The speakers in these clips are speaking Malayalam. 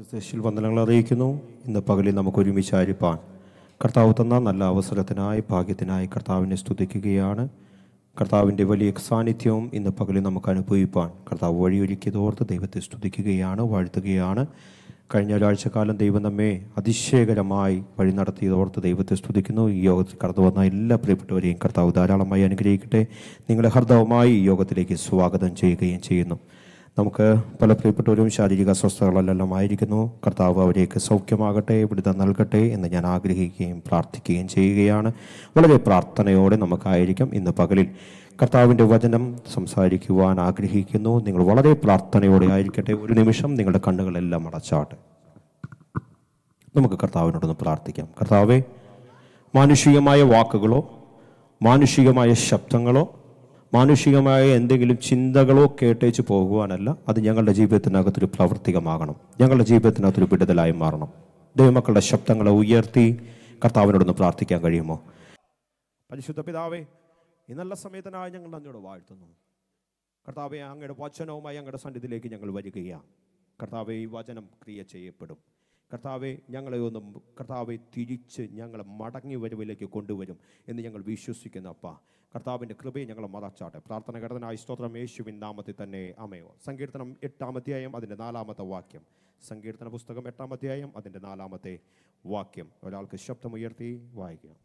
ക്രിസ്തേശിൽ വന്ദനങ്ങൾ അറിയിക്കുന്നു ഇന്ന് പകലിൽ നമുക്ക് ഒരുമിച്ച് ആരിപ്പാൻ കർത്താവ് തന്ന നല്ല അവസരത്തിനായി ഭാഗ്യത്തിനായി കർത്താവിനെ സ്തുതിക്കുകയാണ് കർത്താവിൻ്റെ വലിയ സാന്നിധ്യവും ഇന്ന് പകലിൽ നമുക്ക് അനുഭവിപ്പാൻ കർത്താവ് വഴിയൊരുക്കിയതോർത്ത് ദൈവത്തെ സ്തുതിക്കുകയാണ് വാഴ്ത്തുകയാണ് കഴിഞ്ഞ ഒരാഴ്ചക്കാലം ദൈവം നമ്മെ അതിശയകരമായി വഴി നടത്തിയതോർത്ത് ദൈവത്തെ സ്തുതിക്കുന്നു ഈ യോഗത്തിൽ കടന്നു വന്ന എല്ലാ പ്രിയപ്പെട്ടവരെയും കർത്താവ് ധാരാളമായി അനുഗ്രഹിക്കട്ടെ നിങ്ങളെ ഹർദവമായി യോഗത്തിലേക്ക് സ്വാഗതം ചെയ്യുകയും ചെയ്യുന്നു നമുക്ക് പല പ്രിയപ്പെട്ടവരും ശാരീരിക അസ്വസ്ഥതകളെല്ലാം ആയിരിക്കുന്നു കർത്താവ് അവരേക്ക് സൗഖ്യമാകട്ടെ വിടുതം നൽകട്ടെ എന്ന് ഞാൻ ആഗ്രഹിക്കുകയും പ്രാർത്ഥിക്കുകയും ചെയ്യുകയാണ് വളരെ പ്രാർത്ഥനയോടെ നമുക്കായിരിക്കും ഇന്ന് പകലിൽ കർത്താവിൻ്റെ വചനം സംസാരിക്കുവാൻ ആഗ്രഹിക്കുന്നു നിങ്ങൾ വളരെ പ്രാർത്ഥനയോടെ ആയിരിക്കട്ടെ ഒരു നിമിഷം നിങ്ങളുടെ കണ്ണുകളെല്ലാം അടച്ചാട്ടെ നമുക്ക് കർത്താവിനോടൊന്ന് പ്രാർത്ഥിക്കാം കർത്താവേ മാനുഷികമായ വാക്കുകളോ മാനുഷികമായ ശബ്ദങ്ങളോ മാനുഷികമായ എന്തെങ്കിലും ചിന്തകളോ കേട്ടേച്ച് പോകുവാനല്ല അത് ഞങ്ങളുടെ ജീവിതത്തിനകത്തൊരു പ്രാവർത്തികമാകണം ഞങ്ങളുടെ ജീവിതത്തിനകത്തൊരു വിടുതലായി മാറണം ദൈവമക്കളുടെ ശബ്ദങ്ങളെ ഉയർത്തി കർത്താവിനോടൊന്ന് പ്രാർത്ഥിക്കാൻ കഴിയുമോ പരിശുദ്ധ പിതാവേ ഈ നല്ല സമയത്തിനായി ഞങ്ങൾ അങ്ങോട്ട് വാഴ്ത്തുന്നു കർത്താവെ അങ്ങയുടെ വചനവുമായി അങ്ങയുടെ സന്നിധിയിലേക്ക് ഞങ്ങൾ വരികയാണ് കർത്താവെ ഈ വചനം ക്രിയ ചെയ്യപ്പെടും കർത്താവെ ഞങ്ങളെ ഒന്ന് കർത്താവെ തിരിച്ച് ഞങ്ങളെ മടങ്ങി വരവിലേക്ക് കൊണ്ടുവരും എന്ന് ഞങ്ങൾ വിശ്വസിക്കുന്നു അപ്പ കർത്താവിൻ്റെ കൃപയെ ഞങ്ങൾ മറച്ചാട്ടെ പ്രാർത്ഥന ഘടനായ സ്തോത്രം യേശുവിൻ നാമത്തിൽ തന്നെ അമയോ സങ്കീർത്തനം എട്ടാമധ്യായം അതിൻ്റെ നാലാമത്തെ വാക്യം സങ്കീർത്തന പുസ്തകം എട്ടാമധ്യായം അതിൻ്റെ നാലാമത്തെ വാക്യം ഒരാൾക്ക് ശബ്ദമുയർത്തി വായിക്കാം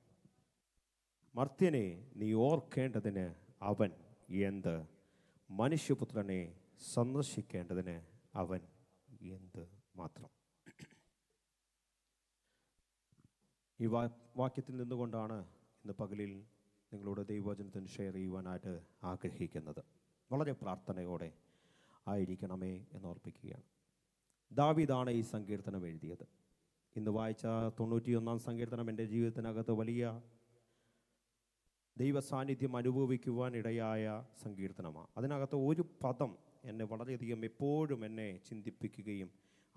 മർത്യനെ നീ ഓർക്കേണ്ടതിന് അവൻ എന്ത് മനുഷ്യപുത്രനെ സന്ദർശിക്കേണ്ടതിന് അവൻ എന്ത് മാത്രം ഈ വാ വാക്യത്തിൽ നിന്നുകൊണ്ടാണ് ഇന്ന് പകലിൽ നിങ്ങളോട് ദൈവവചനത്തിന് ഷെയർ ചെയ്യുവാനായിട്ട് ആഗ്രഹിക്കുന്നത് വളരെ പ്രാർത്ഥനയോടെ ആയിരിക്കണമേ എന്ന് ഓർപ്പിക്കുകയാണ് ദാവിദാണ് ഈ സങ്കീർത്തനം എഴുതിയത് ഇന്ന് വായിച്ച തൊണ്ണൂറ്റിയൊന്നാം സങ്കീർത്തനം എൻ്റെ ജീവിതത്തിനകത്ത് വലിയ ദൈവ സാന്നിധ്യം അനുഭവിക്കുവാൻ ഇടയായ സങ്കീർത്തനമാണ് അതിനകത്ത് ഒരു പദം എന്നെ വളരെയധികം എപ്പോഴും എന്നെ ചിന്തിപ്പിക്കുകയും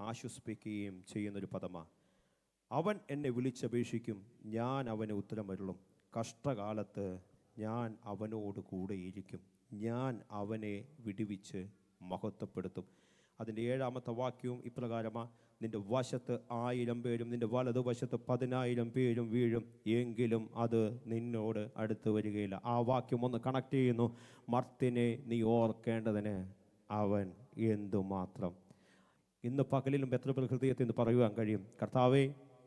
ആശ്വസിപ്പിക്കുകയും ചെയ്യുന്നൊരു പദമാണ് അവൻ എന്നെ വിളിച്ചപേക്ഷിക്കും ഞാൻ അവന് ഉത്തരം വരുള്ളും കഷ്ടകാലത്ത് ഞാൻ അവനോട് കൂടെയിരിക്കും ഞാൻ അവനെ വിടുവിച്ച് മഹത്വപ്പെടുത്തും അതിൻ്റെ ഏഴാമത്തെ വാക്യവും ഇപ്രകാരമാണ് നിൻ്റെ വശത്ത് ആയിരം പേരും നിൻ്റെ വലതുവശത്ത് പതിനായിരം പേരും വീഴും എങ്കിലും അത് നിന്നോട് അടുത്ത് വരികയില്ല ആ വാക്യം ഒന്ന് കണക്ട് ചെയ്യുന്നു മർത്തിനെ നീ ഓർക്കേണ്ടതിന് അവൻ എന്തുമാത്രം ഇന്ന് പകലിലും എത്ര ഹൃദയത്തിൽ നിന്ന് പറയുവാൻ കഴിയും കർത്താവേ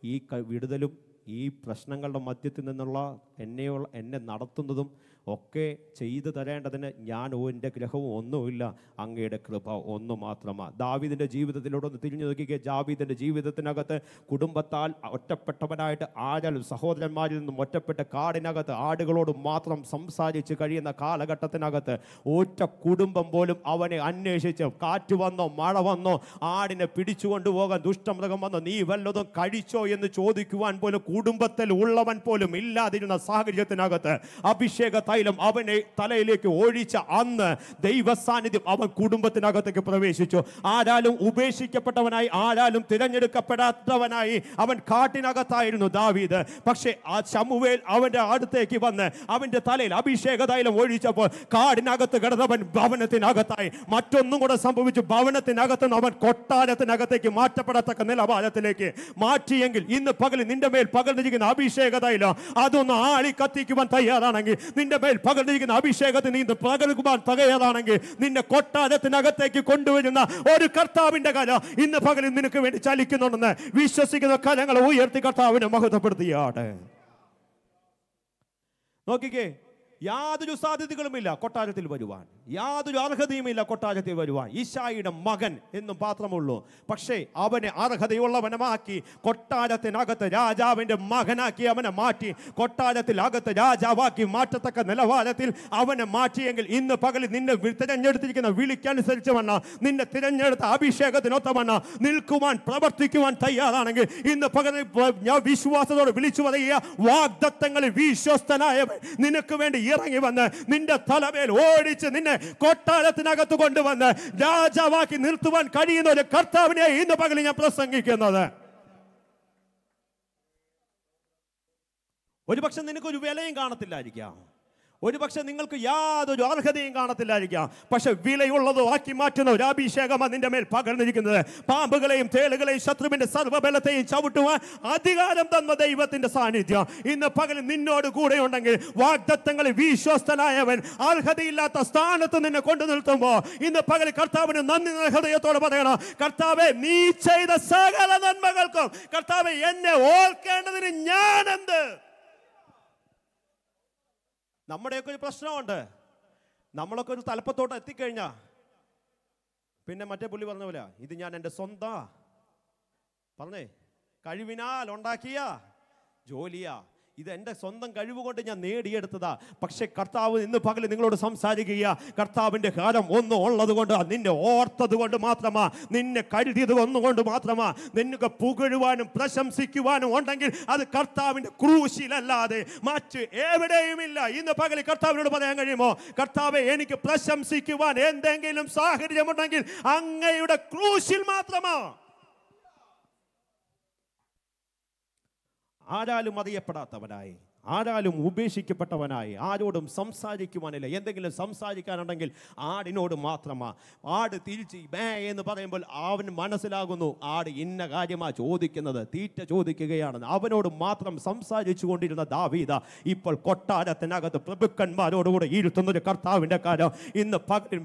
ഈ വിടുതലും ഈ പ്രശ്നങ്ങളുടെ മധ്യത്തിൽ നിന്നുള്ള എന്നെയുള്ള എന്നെ നടത്തുന്നതും ഒക്കെ ചെയ്തു തരേണ്ടതിന് ഞാനോ എൻ്റെ ഗ്രഹവും ഒന്നുമില്ല അങ്ങയുടെ കൃപ ഒന്നു മാത്രമാണ് ദാവിദിൻ്റെ ജീവിതത്തിലൂടെ ഒന്ന് തിരിഞ്ഞു നോക്കിക്കുക ജാവിദിൻ്റെ ജീവിതത്തിനകത്ത് കുടുംബത്താൽ ഒറ്റപ്പെട്ടവനായിട്ട് ആരാലും സഹോദരന്മാരിൽ നിന്നും ഒറ്റപ്പെട്ട കാടിനകത്ത് ആടുകളോട് മാത്രം സംസാരിച്ച് കഴിയുന്ന കാലഘട്ടത്തിനകത്ത് ഒറ്റ കുടുംബം പോലും അവനെ അന്വേഷിച്ച് കാറ്റ് വന്നോ മഴ വന്നോ ആടിനെ പിടിച്ചു കൊണ്ടുപോകാൻ ദുഷ്ടമൃഗം വന്നോ നീ വല്ലതും കഴിച്ചോ എന്ന് ചോദിക്കുവാൻ പോലും കുടുംബത്തിൽ ഉള്ളവൻ പോലും ഇല്ലാതിരുന്ന സാഹചര്യത്തിനകത്ത് അഭിഷേക തൈലം അവനെ തലയിലേക്ക് ഒഴിച്ച അന്ന് ദൈവസാന്നിധ്യം അവൻ കുടുംബത്തിനകത്തേക്ക് പ്രവേശിച്ചു ആരാലും ഉപേക്ഷിക്കപ്പെട്ടവനായി ആരാലും തിരഞ്ഞെടുക്കപ്പെടാത്തവനായി അവൻ കാട്ടിനകത്തായിരുന്നു ദാവീദ് പക്ഷേ ആ ചമുവേൽ അവൻ്റെ അടുത്തേക്ക് വന്ന് അവൻ്റെ തലയിൽ അഭിഷേക തൈലം ഒഴിച്ചപ്പോൾ കാടിനകത്ത് കിടന്നവൻ ഭവനത്തിനകത്തായി മറ്റൊന്നും കൂടെ സംഭവിച്ചു നിന്ന് അവൻ കൊട്ടാരത്തിനകത്തേക്ക് മാറ്റപ്പെടത്തക്ക നിലവാരത്തിലേക്ക് മാറ്റിയെങ്കിൽ ഇന്ന് പകൽ നിന്റെ മേൽ പകർന്നിരിക്കുന്ന അഭിഷേക തൈലം അതൊന്ന് ആളി കത്തിക്കുവാൻ തയ്യാറാണെങ്കിൽ നിന്റെ മേൽ പകർന്നിരിക്കുന്ന അഭിഷേകത്തിന് നീ പകരുവാൻ തകയാതാണെങ്കിൽ നിന്നെ കൊട്ടാരത്തിനകത്തേക്ക് കൊണ്ടുവരുന്ന ഒരു കർത്താവിന്റെ കല ഇന്ന് പകലിൽ നിനക്ക് വേണ്ടി ചലിക്കുന്നുണ്ടെന്ന് വിശ്വസിക്കുന്ന കലങ്ങൾ ഉയർത്തി കർത്താവിനെ മഹത്വപ്പെടുത്തിയാണ് നോക്കിക്കേ യാതൊരു സാധ്യതകളുമില്ല കൊട്ടാരത്തിൽ വരുവാൻ യാതൊരു അർഹതയുമില്ല കൊട്ടാരത്തിൽ വരുവാൻ ഈശായിയുടെ മകൻ എന്നും മാത്രമുള്ളൂ പക്ഷേ അവനെ അർഹതയുള്ളവനമാക്കി കൊട്ടാരത്തിനകത്ത് രാജാവിൻ്റെ മകനാക്കി അവനെ മാറ്റി കൊട്ടാരത്തിൽ അകത്ത് രാജാവാക്കി മാറ്റത്തക്ക നിലവാരത്തിൽ അവനെ മാറ്റിയെങ്കിൽ ഇന്ന് പകലിൽ നിന്നെ തിരഞ്ഞെടുത്തിരിക്കുന്ന വിളിക്കനുസരിച്ച് വന്ന നിന്നെ തിരഞ്ഞെടുത്ത അഭിഷേകത്തിനൊത്തമണ്ണ നിൽക്കുവാൻ പ്രവർത്തിക്കുവാൻ തയ്യാറാണെങ്കിൽ ഇന്ന് പകലിൽ ഞാൻ വിശ്വാസത്തോട് വിളിച്ചു പറയുക വാഗ്ദത്തങ്ങളിൽ വിശ്വസ്തനായവൻ നിനക്ക് വേണ്ടി ഇറങ്ങി വന്ന് നിന്റെ തലമേൽ ഓടിച്ച് നിന്നെ കൊട്ടാരത്തിനകത്ത് കൊണ്ടുവന്ന് രാജാവാക്കി നിർത്തുവാൻ കഴിയുന്ന ഒരു കർത്താവിനെ ഇന്ന് പകൽ ഞാൻ പ്രസംഗിക്കുന്നത് ഒരുപക്ഷെ നിനക്കൊരു വിലയും കാണത്തില്ലായിരിക്കാം ഒരുപക്ഷെ നിങ്ങൾക്ക് യാതൊരു അർഹതയും കാണത്തില്ലായിരിക്കാം പക്ഷെ വിലയുള്ളതോ ആക്കി മാറ്റുന്ന ഒരു അഭിഷേകമാണ് നിന്റെ മേൽ പകർന്നിരിക്കുന്നത് പാമ്പുകളെയും തേളുകളെയും ശത്രുവിന്റെ സർവബലത്തെയും ചവിട്ടുവാൻ അധികാരം തന്ന ദൈവത്തിന്റെ സാന്നിധ്യം ഇന്ന് പകൽ നിന്നോട് കൂടെ ഉണ്ടെങ്കിൽ വാഗ്ദത്തങ്ങളിൽ വിശ്വസ്തനായവൻ അർഹതയില്ലാത്ത സ്ഥാനത്ത് നിന്നെ കൊണ്ടു നിർത്തുമ്പോൾ ഇന്ന് പകൽ കർത്താവിന് നന്ദി ഹൃദയത്തോട് പറയണം കർത്താവെ നീ ചെയ്ത സകല നന്മകൾക്കും കർത്താവെ എന്നെ ഓർക്കേണ്ടതിന് ഞാനെന്ത് നമ്മുടെയൊക്കെ ഒരു പ്രശ്നമുണ്ട് നമ്മളൊക്കെ ഒരു തലപ്പത്തോട്ട് എത്തിക്കഴിഞ്ഞാൽ പിന്നെ മറ്റേ പുള്ളി പറഞ്ഞ പോലെ ഇത് ഞാൻ എൻ്റെ സ്വന്ത പറഞ്ഞേ കഴിവിനാൽ ഉണ്ടാക്കിയ ജോലിയാ ഇത് എൻ്റെ സ്വന്തം കഴിവ് കൊണ്ട് ഞാൻ നേടിയെടുത്തതാ പക്ഷേ കർത്താവ് ഇന്ന് പകൽ നിങ്ങളോട് സംസാരിക്കുക കർത്താവിൻ്റെ കാലം ഒന്നും ഉള്ളത് കൊണ്ട് നിന്നെ ഓർത്തത് കൊണ്ട് മാത്രമാ നിന്നെ കരുതിയത് ഒന്നുകൊണ്ട് മാത്രമാ നിന്നൊക്കെ പുകഴുവാനും പ്രശംസിക്കുവാനും ഉണ്ടെങ്കിൽ അത് കർത്താവിൻ്റെ ക്രൂശിലല്ലാതെ മറ്റ് ഇല്ല ഇന്ന് പകൽ കർത്താവിനോട് പറയാൻ കഴിയുമോ കർത്താവെ എനിക്ക് പ്രശംസിക്കുവാൻ എന്തെങ്കിലും സാഹചര്യമുണ്ടെങ്കിൽ അങ്ങയുടെ ക്രൂശിൽ മാത്രമാ ആരാലും അറിയപ്പെടാത്തവനായി ആരാലും ഉപേക്ഷിക്കപ്പെട്ടവനായി ആരോടും സംസാരിക്കുവാനില്ല എന്തെങ്കിലും സംസാരിക്കാനുണ്ടെങ്കിൽ ആടിനോട് മാത്രമാ ആട് തിരിച്ച് ബേ എന്ന് പറയുമ്പോൾ അവൻ മനസ്സിലാകുന്നു ആട് ഇന്ന കാര്യമാണ് ചോദിക്കുന്നത് തീറ്റ ചോദിക്കുകയാണെന്ന് അവനോട് മാത്രം സംസാരിച്ചു കൊണ്ടിരുന്ന ദാവീത ഇപ്പോൾ കൊട്ടാരത്തിനകത്ത് പ്രഭുക്കന്മാരോടുകൂടെ ഇരുത്തുന്നൊരു കർത്താവിൻ്റെ കാര്യം ഇന്ന്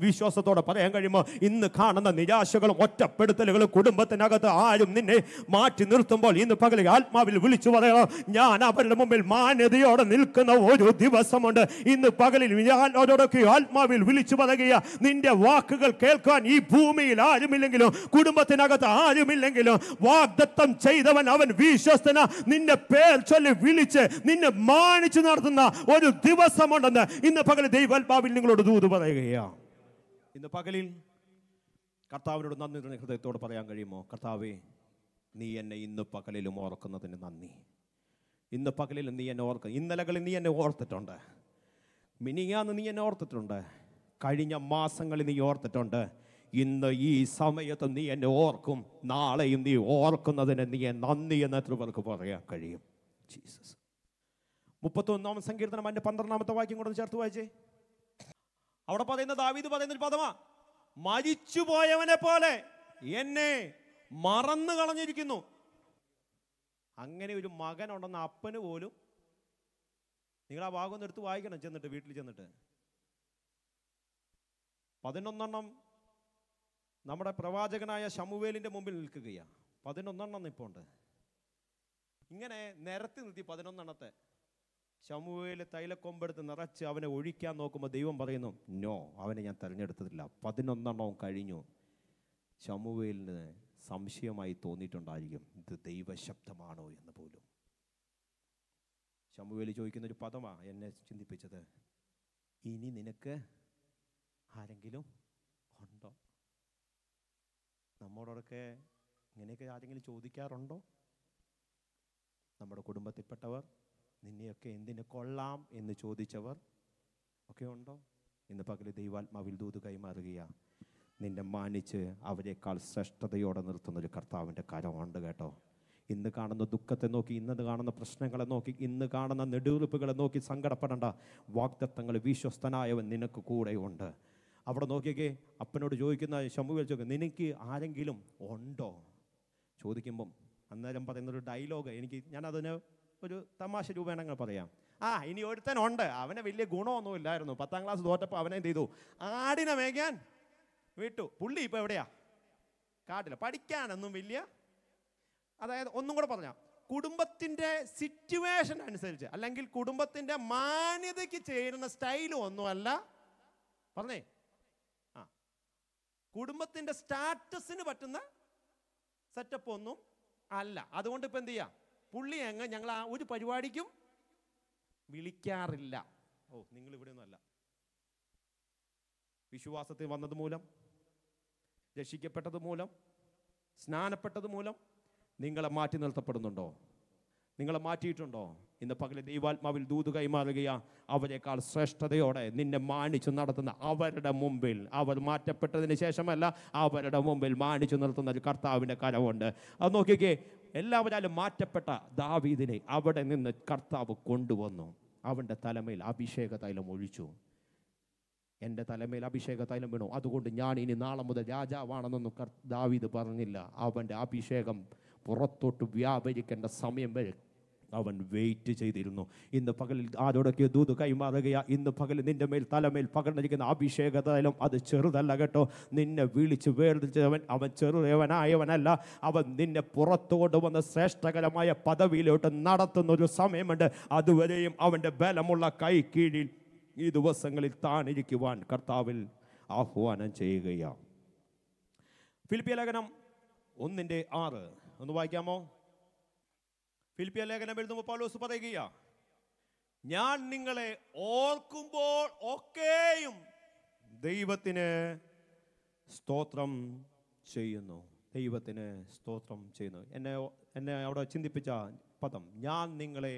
വിശ്വാസത്തോടെ പറയാൻ കഴിയുമ്പോൾ ഇന്ന് കാണുന്ന നിരാശകളും ഒറ്റപ്പെടുത്തലുകളും കുടുംബത്തിനകത്ത് ആരും നിന്നെ മാറ്റി നിർത്തുമ്പോൾ ഇന്ന് പകൽ ആത്മാവിൽ വിളിച്ചു പറയണം ഞാൻ അവരുടെ മുമ്പിൽ മാന്യ ധന്യതയോടെ നിൽക്കുന്ന ഓരോ ദിവസമുണ്ട് ഇന്ന് പകലിൽ ആത്മാവിൽ വിളിച്ചു പതകിയ നിന്റെ വാക്കുകൾ കേൾക്കാൻ ഈ ഭൂമിയിൽ ആരുമില്ലെങ്കിലും കുടുംബത്തിനകത്ത് ആരുമില്ലെങ്കിലും വാഗ്ദത്തം ചെയ്തവൻ അവൻ വിശ്വസ്തന നിന്റെ പേർ ചൊല്ലി വിളിച്ച് നിന്നെ മാനിച്ചു നടത്തുന്ന ഒരു ദിവസമുണ്ടെന്ന് ഇന്ന് പകൽ ദൈവാത്മാവിൽ നിങ്ങളോട് ദൂത് പറയുകയാണ് ഇന്ന് പകലിൽ കർത്താവിനോട് നന്ദി ഹൃദയത്തോട് പറയാൻ കഴിയുമോ കർത്താവേ നീ എന്നെ ഇന്ന് പകലിലും ഓർക്കുന്നതിന് നന്ദി ഇന്ന് പകലിൽ നീ എന്നെ ഓർക്ക ഇന്നലകളിൽ നീ എന്നെ ഓർത്തിട്ടുണ്ട് മിനിയാന്ന് നീ എന്നെ ഓർത്തിട്ടുണ്ട് കഴിഞ്ഞ മാസങ്ങളിൽ നീ ഓർത്തിട്ടുണ്ട് ഇന്ന് ഈ സമയത്ത് നീ എന്നെ ഓർക്കും നാളെയും നീ ഓർക്കുന്നതിന് നീ നന്ദി എന്ന എത്രപേർക്ക് പറയാൻ കഴിയും ജീസസ് മുപ്പത്തൊന്നാം സങ്കീർത്തനം അതിൻ്റെ പന്ത്രണ്ടാമത്തെ വാക്യം കൂടെ ചേർത്ത് വായിച്ചേ അവിടെ പറയുന്ന ദാവീദ് പറയുന്നൊരു പദമാ മരിച്ചുപോയവനെ പോലെ എന്നെ മറന്നു കളഞ്ഞിരിക്കുന്നു അങ്ങനെ ഒരു മകൻ ഉണ്ടെന്ന അപ്പന് പോലും നിങ്ങൾ ആ ഭാഗം എടുത്ത് വായിക്കണം ചെന്നിട്ട് വീട്ടിൽ ചെന്നിട്ട് പതിനൊന്നെണ്ണം നമ്മുടെ പ്രവാചകനായ ശമുവേലിൻ്റെ മുമ്പിൽ നിൽക്കുകയാണ് പതിനൊന്നെണ്ണം ഇപ്പോൾ ഉണ്ട് ഇങ്ങനെ നിരത്തി നിർത്തി പതിനൊന്നെണ്ണത്തെ ശമുവേൽ തൈലക്കൊമ്പെടുത്ത് നിറച്ച് അവനെ ഒഴിക്കാൻ നോക്കുമ്പോൾ ദൈവം പറയുന്നു നോ അവനെ ഞാൻ തിരഞ്ഞെടുത്തതില്ല പതിനൊന്നെണ്ണവും കഴിഞ്ഞു ശമുവേലിന് സംശയമായി തോന്നിയിട്ടുണ്ടായിരിക്കും ഇത് ദൈവശബ്ദമാണോ എന്ന് പോലും ചോദിക്കുന്ന ഒരു പദമാണ് എന്നെ ചിന്തിപ്പിച്ചത് ഇനി നിനക്ക് ആരെങ്കിലും ഉണ്ടോ നമ്മളോടൊക്കെ ഇങ്ങനെയൊക്കെ ആരെങ്കിലും ചോദിക്കാറുണ്ടോ നമ്മുടെ കുടുംബത്തിൽപ്പെട്ടവർ നിന്നെയൊക്കെ എന്തിനു കൊള്ളാം എന്ന് ചോദിച്ചവർ ഒക്കെ ഉണ്ടോ ഇന്ന് പകല് ദൈവാത്മാവിൽ ദൂത് കൈമാറുകയാണ് നിന്നെ മാനിച്ച് അവരെക്കാൾ ശ്രേഷ്ഠതയോടെ നിർത്തുന്ന ഒരു കർത്താവിൻ്റെ കരമുണ്ട് കേട്ടോ ഇന്ന് കാണുന്ന ദുഃഖത്തെ നോക്കി ഇന്നത് കാണുന്ന പ്രശ്നങ്ങളെ നോക്കി ഇന്ന് കാണുന്ന നെടുവെളുപ്പുകളെ നോക്കി സങ്കടപ്പെടേണ്ട വാഗ്ദത്തങ്ങൾ വിശ്വസ്തനായവൻ നിനക്ക് കൂടെയുണ്ട് അവിടെ നോക്കിയേ അപ്പനോട് ചോദിക്കുന്ന ശമുവേൽ ചോദിക്കും നിനക്ക് ആരെങ്കിലും ഉണ്ടോ ചോദിക്കുമ്പം അന്നേരം പറയുന്നൊരു ഡയലോഗ് എനിക്ക് ഞാനതിന് ഒരു തമാശ രൂപേണങ്ങൾ പറയാം ആ ഇനി ഒരുത്തനുണ്ട് അവനെ വലിയ ഗുണമൊന്നുമില്ലായിരുന്നു പത്താം ക്ലാസ് തോറ്റപ്പോൾ അവനെ ചെയ്തു ആടിനെ മേയ്ക്കാൻ വിട്ടു പുള്ളി ഇപ്പൊ എവിടെയാ കാട്ടില്ല പഠിക്കാനൊന്നും വലിയ അതായത് ഒന്നും കൂടെ പറഞ്ഞ കുടുംബത്തിന്റെ സിറ്റുവേഷൻ അനുസരിച്ച് അല്ലെങ്കിൽ കുടുംബത്തിന്റെ മാന്യതയ്ക്ക് ചേരുന്ന സ്റ്റൈലും ഒന്നുമല്ല പറഞ്ഞേ ആ കുടുംബത്തിന്റെ സ്റ്റാറ്റസിന് പറ്റുന്ന സെറ്റപ്പ് ഒന്നും അല്ല അതുകൊണ്ട് ഇപ്പൊ എന്ത് ചെയ്യാം പുള്ളി അങ്ങ് ഞങ്ങൾ ആ ഒരു പരിപാടിക്കും വിളിക്കാറില്ല ഓ നിങ്ങൾ ഇവിടെ ഒന്നും അല്ല വിശ്വാസത്തിൽ വന്നത് മൂലം രക്ഷിക്കപ്പെട്ടത് മൂലം സ്നാനപ്പെട്ടത് മൂലം നിങ്ങളെ മാറ്റി നിർത്തപ്പെടുന്നുണ്ടോ നിങ്ങളെ മാറ്റിയിട്ടുണ്ടോ ഇന്ന് പകലെ ദൈവാത്മാവിൽ ദൂത് കൈമാറുകയാ അവരെക്കാൾ ശ്രേഷ്ഠതയോടെ നിന്നെ മാണിച്ചു നടത്തുന്ന അവരുടെ മുമ്പിൽ അവർ മാറ്റപ്പെട്ടതിന് ശേഷമല്ല അവരുടെ മുമ്പിൽ മാണിച്ചു നിർത്തുന്ന ഒരു കർത്താവിൻ്റെ കരവുണ്ട് അത് നോക്കിക്കേ എല്ലാവരും മാറ്റപ്പെട്ട ദാവീദിനെ അവിടെ നിന്ന് കർത്താവ് കൊണ്ടുവന്നു അവൻ്റെ തലമയിൽ അഭിഷേക തൈലം ഒഴിച്ചു എൻ്റെ തലമേൽ അഭിഷേക തൈലം വീണു അതുകൊണ്ട് ഞാൻ ഇനി നാളെ മുതൽ രാജാവാണെന്നൊന്നും കർത്താവിത് ദാവീദ് പറഞ്ഞില്ല അവൻ്റെ അഭിഷേകം പുറത്തോട്ട് വ്യാപരിക്കേണ്ട സമയം വരെ അവൻ വെയിറ്റ് ചെയ്തിരുന്നു ഇന്ന് പകലിൽ ആരോടൊക്കെ ദൂത് കൈമാറുകയാ ഇന്ന് പകൽ നിന്റെ മേൽ തലമേൽ പകർന്നിരിക്കുന്ന അഭിഷേക അത് ചെറുതല്ല കേട്ടോ നിന്നെ വിളിച്ച് വേർതിരിച്ചവൻ അവൻ ചെറുവനായവനല്ല അവൻ നിന്നെ പുറത്തോട്ട് വന്ന ശ്രേഷ്ഠകരമായ പദവിയിലോട്ട് നടത്തുന്ന ഒരു സമയമുണ്ട് അതുവരെയും അവൻ്റെ ബലമുള്ള കൈ കീഴിൽ ഈ ദിവസങ്ങളിൽ താണിരിക്കുവാൻ കർത്താവിൽ ആഹ്വാനം ചെയ്യുകയാണ് ഫിലിപ്പിയ ലേഖനം ഒന്നിൻ്റെ ആറ് ഒന്ന് വായിക്കാമോ ഫിലിപ്പിയ ലേഖനം എഴുതുമ്പോൾ പൗലോസ് പറയുക ഞാൻ നിങ്ങളെ ഓർക്കുമ്പോൾ ഒക്കെയും ദൈവത്തിന് സ്തോത്രം ചെയ്യുന്നു ദൈവത്തിന് സ്തോത്രം ചെയ്യുന്നു എന്നെ എന്നെ അവിടെ ചിന്തിപ്പിച്ച പദം ഞാൻ നിങ്ങളെ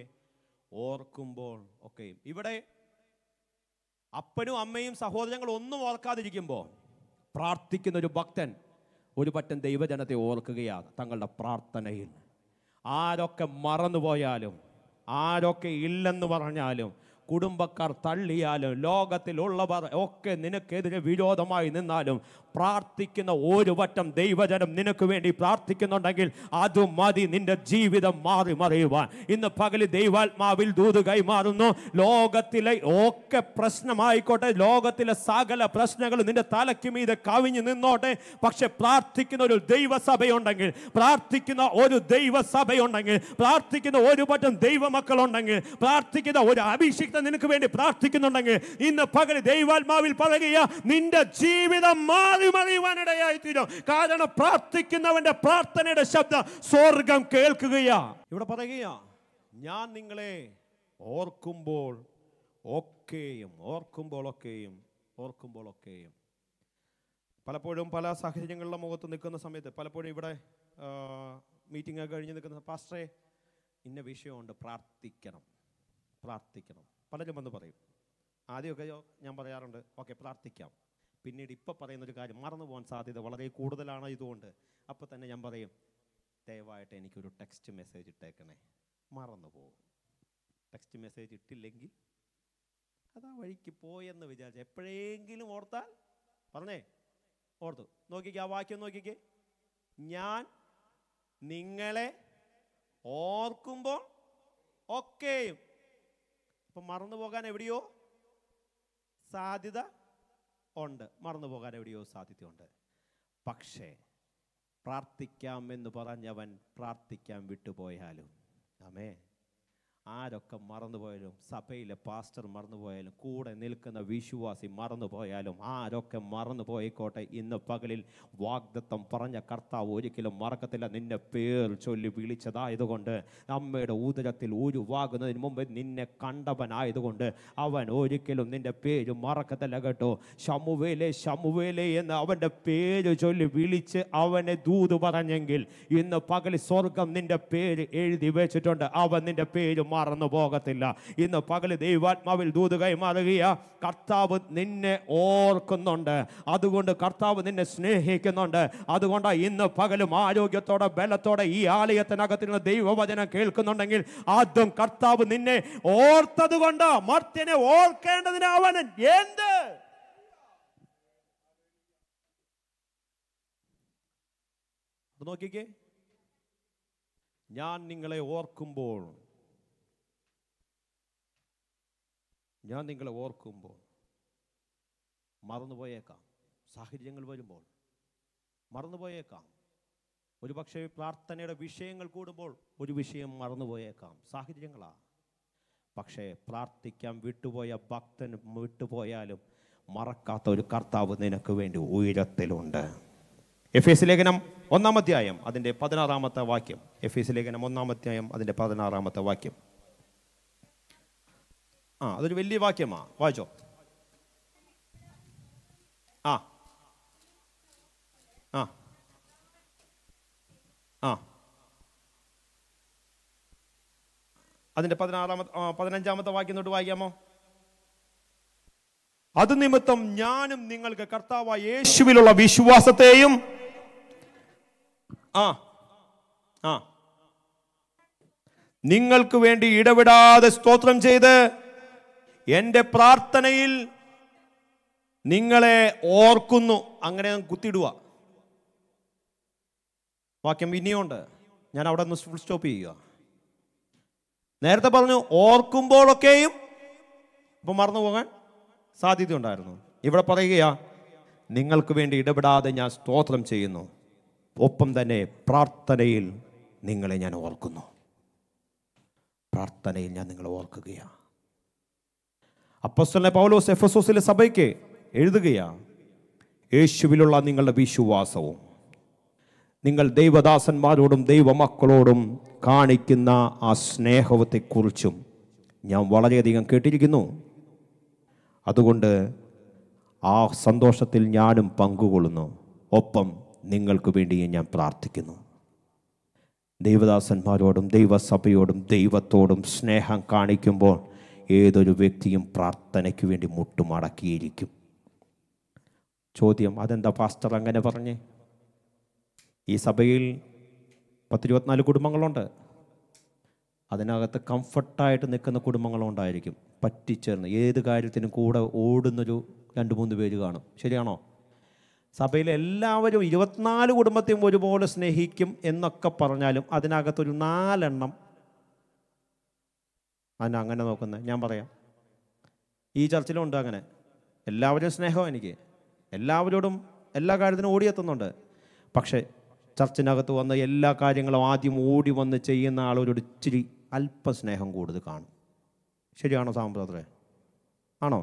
ഓർക്കുമ്പോൾ ഒക്കെയും ഇവിടെ അപ്പനും അമ്മയും സഹോദരങ്ങൾ ഒന്നും ഓർക്കാതിരിക്കുമ്പോൾ പ്രാർത്ഥിക്കുന്ന ഒരു ഭക്തൻ ഒരു പറ്റം ദൈവജനത്തെ ഓർക്കുകയാണ് തങ്ങളുടെ പ്രാർത്ഥനയിൽ ആരൊക്കെ മറന്നുപോയാലും ആരൊക്കെ ഇല്ലെന്ന് പറഞ്ഞാലും കുടുംബക്കാർ തള്ളിയാലും ലോകത്തിലുള്ളവർ ഒക്കെ നിനക്കെതിരെ വിരോധമായി നിന്നാലും പ്രാർത്ഥിക്കുന്ന ഒരു വട്ടം ദൈവജനം നിനക്ക് വേണ്ടി പ്രാർത്ഥിക്കുന്നുണ്ടെങ്കിൽ അത് മതി നിന്റെ ജീവിതം മാറി മറിയുവാൻ ഇന്ന് പകല് ദൈവാത്മാവിൽ ദൂത് കൈമാറുന്നു ലോകത്തിലെ ഒക്കെ പ്രശ്നമായിക്കോട്ടെ ലോകത്തിലെ സകല പ്രശ്നങ്ങൾ നിന്റെ തലയ്ക്ക് മീതെ കവിഞ്ഞു നിന്നോട്ടെ പക്ഷെ പ്രാർത്ഥിക്കുന്ന ഒരു ദൈവസഭയുണ്ടെങ്കിൽ പ്രാർത്ഥിക്കുന്ന ഒരു ദൈവസഭയുണ്ടെങ്കിൽ പ്രാർത്ഥിക്കുന്ന ഒരു വട്ടം ദൈവമക്കളുണ്ടെങ്കിൽ പ്രാർത്ഥിക്കുന്ന ഒരു അഭിഷിക്ത ദൈവം നിനക്ക് വേണ്ടി പ്രാർത്ഥിക്കുന്നുണ്ടെങ്കിൽ ഇന്ന് പകൽ ദൈവാത്മാവിൽ പറയുക നിന്റെ ജീവിതം മാറി തീരും കാരണം പ്രാർത്ഥിക്കുന്നവന്റെ പ്രാർത്ഥനയുടെ ശബ്ദം സ്വർഗം കേൾക്കുകയാ ഇവിടെ പറയുകയാ ഞാൻ നിങ്ങളെ ഓർക്കുമ്പോൾ ഒക്കെയും ഓർക്കുമ്പോഴൊക്കെയും ഓർക്കുമ്പോഴൊക്കെയും പലപ്പോഴും പല സാഹചര്യങ്ങളുടെ മുഖത്ത് നിൽക്കുന്ന സമയത്ത് പലപ്പോഴും ഇവിടെ മീറ്റിംഗ് കഴിഞ്ഞ് നിൽക്കുന്ന പാസ്റ്ററെ ഇന്ന വിഷയമുണ്ട് പ്രാർത്ഥിക്കണം പ്രാർത്ഥിക്കണം പലരും വന്ന് പറയും ആദ്യമൊക്കെ ഞാൻ പറയാറുണ്ട് ഓക്കെ പ്രാർത്ഥിക്കാം പിന്നീട് ഇപ്പോൾ പറയുന്നൊരു കാര്യം മറന്നു പോകാൻ സാധ്യത വളരെ കൂടുതലാണ് ഇതുകൊണ്ട് അപ്പോൾ തന്നെ ഞാൻ പറയും ദയവായിട്ട് എനിക്കൊരു ടെക്സ്റ്റ് മെസ്സേജ് ഇട്ടേക്കണേ മറന്നു പോകും ടെക്സ്റ്റ് മെസ്സേജ് ഇട്ടില്ലെങ്കിൽ അതാ വഴിക്ക് പോയെന്ന് വിചാരിച്ചു എപ്പോഴെങ്കിലും ഓർത്താൽ പറഞ്ഞേ ഓർത്തു നോക്കിക്കേ ആ വാക്യം നോക്കിക്കേ ഞാൻ നിങ്ങളെ ഓർക്കുമ്പോൾ ഒക്കെയും അപ്പം മറന്നു പോകാൻ എവിടെയോ സാധ്യത ഉണ്ട് മറന്നു പോകാൻ എവിടെയോ സാധ്യതയുണ്ട് പക്ഷേ പ്രാർത്ഥിക്കാം എന്ന് പറഞ്ഞവൻ പ്രാർത്ഥിക്കാൻ വിട്ടുപോയാലും അമേ ആരൊക്കെ മറന്നുപോയാലും സഭയിലെ പാസ്റ്റർ മറന്നുപോയാലും കൂടെ നിൽക്കുന്ന വിശ്വാസി മറന്നുപോയാലും ആരൊക്കെ മറന്നുപോയിക്കോട്ടെ ഇന്ന് പകലിൽ വാഗ്ദത്തം പറഞ്ഞ കർത്താവ് ഒരിക്കലും മറക്കത്തില്ല നിന്നെ പേർ ചൊല്ലി വിളിച്ചതായതുകൊണ്ട് അമ്മയുടെ ഉദരത്തിൽ ഉരുവാകുന്നതിന് മുമ്പ് നിന്നെ കണ്ടവനായതുകൊണ്ട് അവൻ ഒരിക്കലും നിന്റെ പേര് മറക്കത്തില്ല കേട്ടോ ശമുവേലെ ശമുവേലെ എന്ന് അവൻ്റെ പേര് ചൊല്ലി വിളിച്ച് അവനെ ദൂത് പറഞ്ഞെങ്കിൽ ഇന്ന് പകൽ സ്വർഗം നിന്റെ പേര് എഴുതി വെച്ചിട്ടുണ്ട് അവൻ നിന്റെ പേര് മറന്നു പോകത്തില്ല ഇന്ന് പകൽ ദൈവാത്മാവിൽ ദൂത് കൈമാറുകയ കർത്താവ് നിന്നെ ഓർക്കുന്നുണ്ട് അതുകൊണ്ട് കർത്താവ് നിന്നെ സ്നേഹിക്കുന്നുണ്ട് അതുകൊണ്ട് ഇന്ന് പകലും ആരോഗ്യത്തോടെ ബലത്തോടെ ഈ ആലയത്തിനകത്തുള്ള ദൈവവചനം കേൾക്കുന്നുണ്ടെങ്കിൽ ആദ്യം കർത്താവ് നിന്നെ ഓർത്തത് കൊണ്ട് മർത്തിനെ ഓർക്കേണ്ടതിന് അവൻ എന്ത് നോക്കിക്കേ ഞാൻ നിങ്ങളെ ഓർക്കുമ്പോൾ ഞാൻ നിങ്ങളെ ഓർക്കുമ്പോൾ മറന്നുപോയേക്കാം സാഹചര്യങ്ങൾ വരുമ്പോൾ മറന്നുപോയേക്കാം പക്ഷേ പ്രാർത്ഥനയുടെ വിഷയങ്ങൾ കൂടുമ്പോൾ ഒരു വിഷയം മറന്നുപോയേക്കാം സാഹചര്യങ്ങളാണ് പക്ഷേ പ്രാർത്ഥിക്കാൻ വിട്ടുപോയ ഭക്തൻ വിട്ടുപോയാലും മറക്കാത്ത ഒരു കർത്താവ് നിനക്ക് വേണ്ടി ഉയരത്തിലുണ്ട് എഫ് എസ് ലേഖനം ഒന്നാം അധ്യായം അതിൻ്റെ പതിനാറാമത്തെ വാക്യം എഫ് എസ് ലേഖനം ഒന്നാം അധ്യായം അതിൻ്റെ പതിനാറാമത്തെ വാക്യം ആ അതൊരു വലിയ വാക്യമാ വായിച്ചോ ആ ആ ആ അതിന്റെ പതിനാറാമത്തെ പതിനഞ്ചാമത്തെ വാക്യം തൊട്ട് വായിക്കാമോ അത് നിമിത്തം ഞാനും നിങ്ങൾക്ക് കർത്താവ യേശുവിലുള്ള വിശ്വാസത്തെയും ആ ആ നിങ്ങൾക്ക് വേണ്ടി ഇടപെടാതെ സ്തോത്രം ചെയ്ത് എൻ്റെ പ്രാർത്ഥനയിൽ നിങ്ങളെ ഓർക്കുന്നു അങ്ങനെ കുത്തിയിടുക വാക്യം ഇനിയുണ്ട് ഞാൻ അവിടെ നിന്ന് ഫുൾ സ്റ്റോപ്പ് ചെയ്യുക നേരത്തെ പറഞ്ഞു ഓർക്കുമ്പോഴൊക്കെയും ഇപ്പം മറന്നു പോകാൻ ഉണ്ടായിരുന്നു ഇവിടെ പറയുകയാ നിങ്ങൾക്ക് വേണ്ടി ഇടപെടാതെ ഞാൻ സ്തോത്രം ചെയ്യുന്നു ഒപ്പം തന്നെ പ്രാർത്ഥനയിൽ നിങ്ങളെ ഞാൻ ഓർക്കുന്നു പ്രാർത്ഥനയിൽ ഞാൻ നിങ്ങളെ ഓർക്കുകയാണ് അപ്പസ്വല പൗലോസ് എഫ് എസ് ഒസിലെ സഭയ്ക്ക് എഴുതുകയാണ് യേശുവിലുള്ള നിങ്ങളുടെ വിശ്വാസവും നിങ്ങൾ ദൈവദാസന്മാരോടും ദൈവമക്കളോടും കാണിക്കുന്ന ആ സ്നേഹത്തെക്കുറിച്ചും ഞാൻ വളരെയധികം കേട്ടിരിക്കുന്നു അതുകൊണ്ട് ആ സന്തോഷത്തിൽ ഞാനും പങ്കുകൊള്ളുന്നു ഒപ്പം നിങ്ങൾക്ക് വേണ്ടിയും ഞാൻ പ്രാർത്ഥിക്കുന്നു ദൈവദാസന്മാരോടും ദൈവസഭയോടും ദൈവത്തോടും സ്നേഹം കാണിക്കുമ്പോൾ ഏതൊരു വ്യക്തിയും പ്രാർത്ഥനയ്ക്ക് വേണ്ടി മുട്ടുമടക്കിയിരിക്കും ചോദ്യം അതെന്താ പാസ്റ്റർ അങ്ങനെ പറഞ്ഞേ ഈ സഭയിൽ പത്തിരുപത്തിനാല് കുടുംബങ്ങളുണ്ട് അതിനകത്ത് കംഫർട്ടായിട്ട് നിൽക്കുന്ന കുടുംബങ്ങളുണ്ടായിരിക്കും പറ്റിച്ചേർന്ന് ഏത് കാര്യത്തിനും കൂടെ ഓടുന്നൊരു രണ്ട് മൂന്ന് പേര് കാണും ശരിയാണോ സഭയിലെ എല്ലാവരും ഇരുപത്തിനാല് കുടുംബത്തെയും ഒരുപോലെ സ്നേഹിക്കും എന്നൊക്കെ പറഞ്ഞാലും അതിനകത്തൊരു നാലെണ്ണം അതിൻ്റെ അങ്ങനെ നോക്കുന്നത് ഞാൻ പറയാം ഈ ചർച്ചിലും ഉണ്ട് അങ്ങനെ എല്ലാവരും സ്നേഹം എനിക്ക് എല്ലാവരോടും എല്ലാ കാര്യത്തിനും ഓടിയെത്തുന്നുണ്ട് പക്ഷേ ചർച്ചിനകത്ത് വന്ന് എല്ലാ കാര്യങ്ങളും ആദ്യം ഓടി വന്ന് ചെയ്യുന്ന ആളോട് ഇച്ചിരി അല്പസ്നേഹം കൂടുതൽ കാണും ശരിയാണോ സാമ്പ്രദായ ആണോ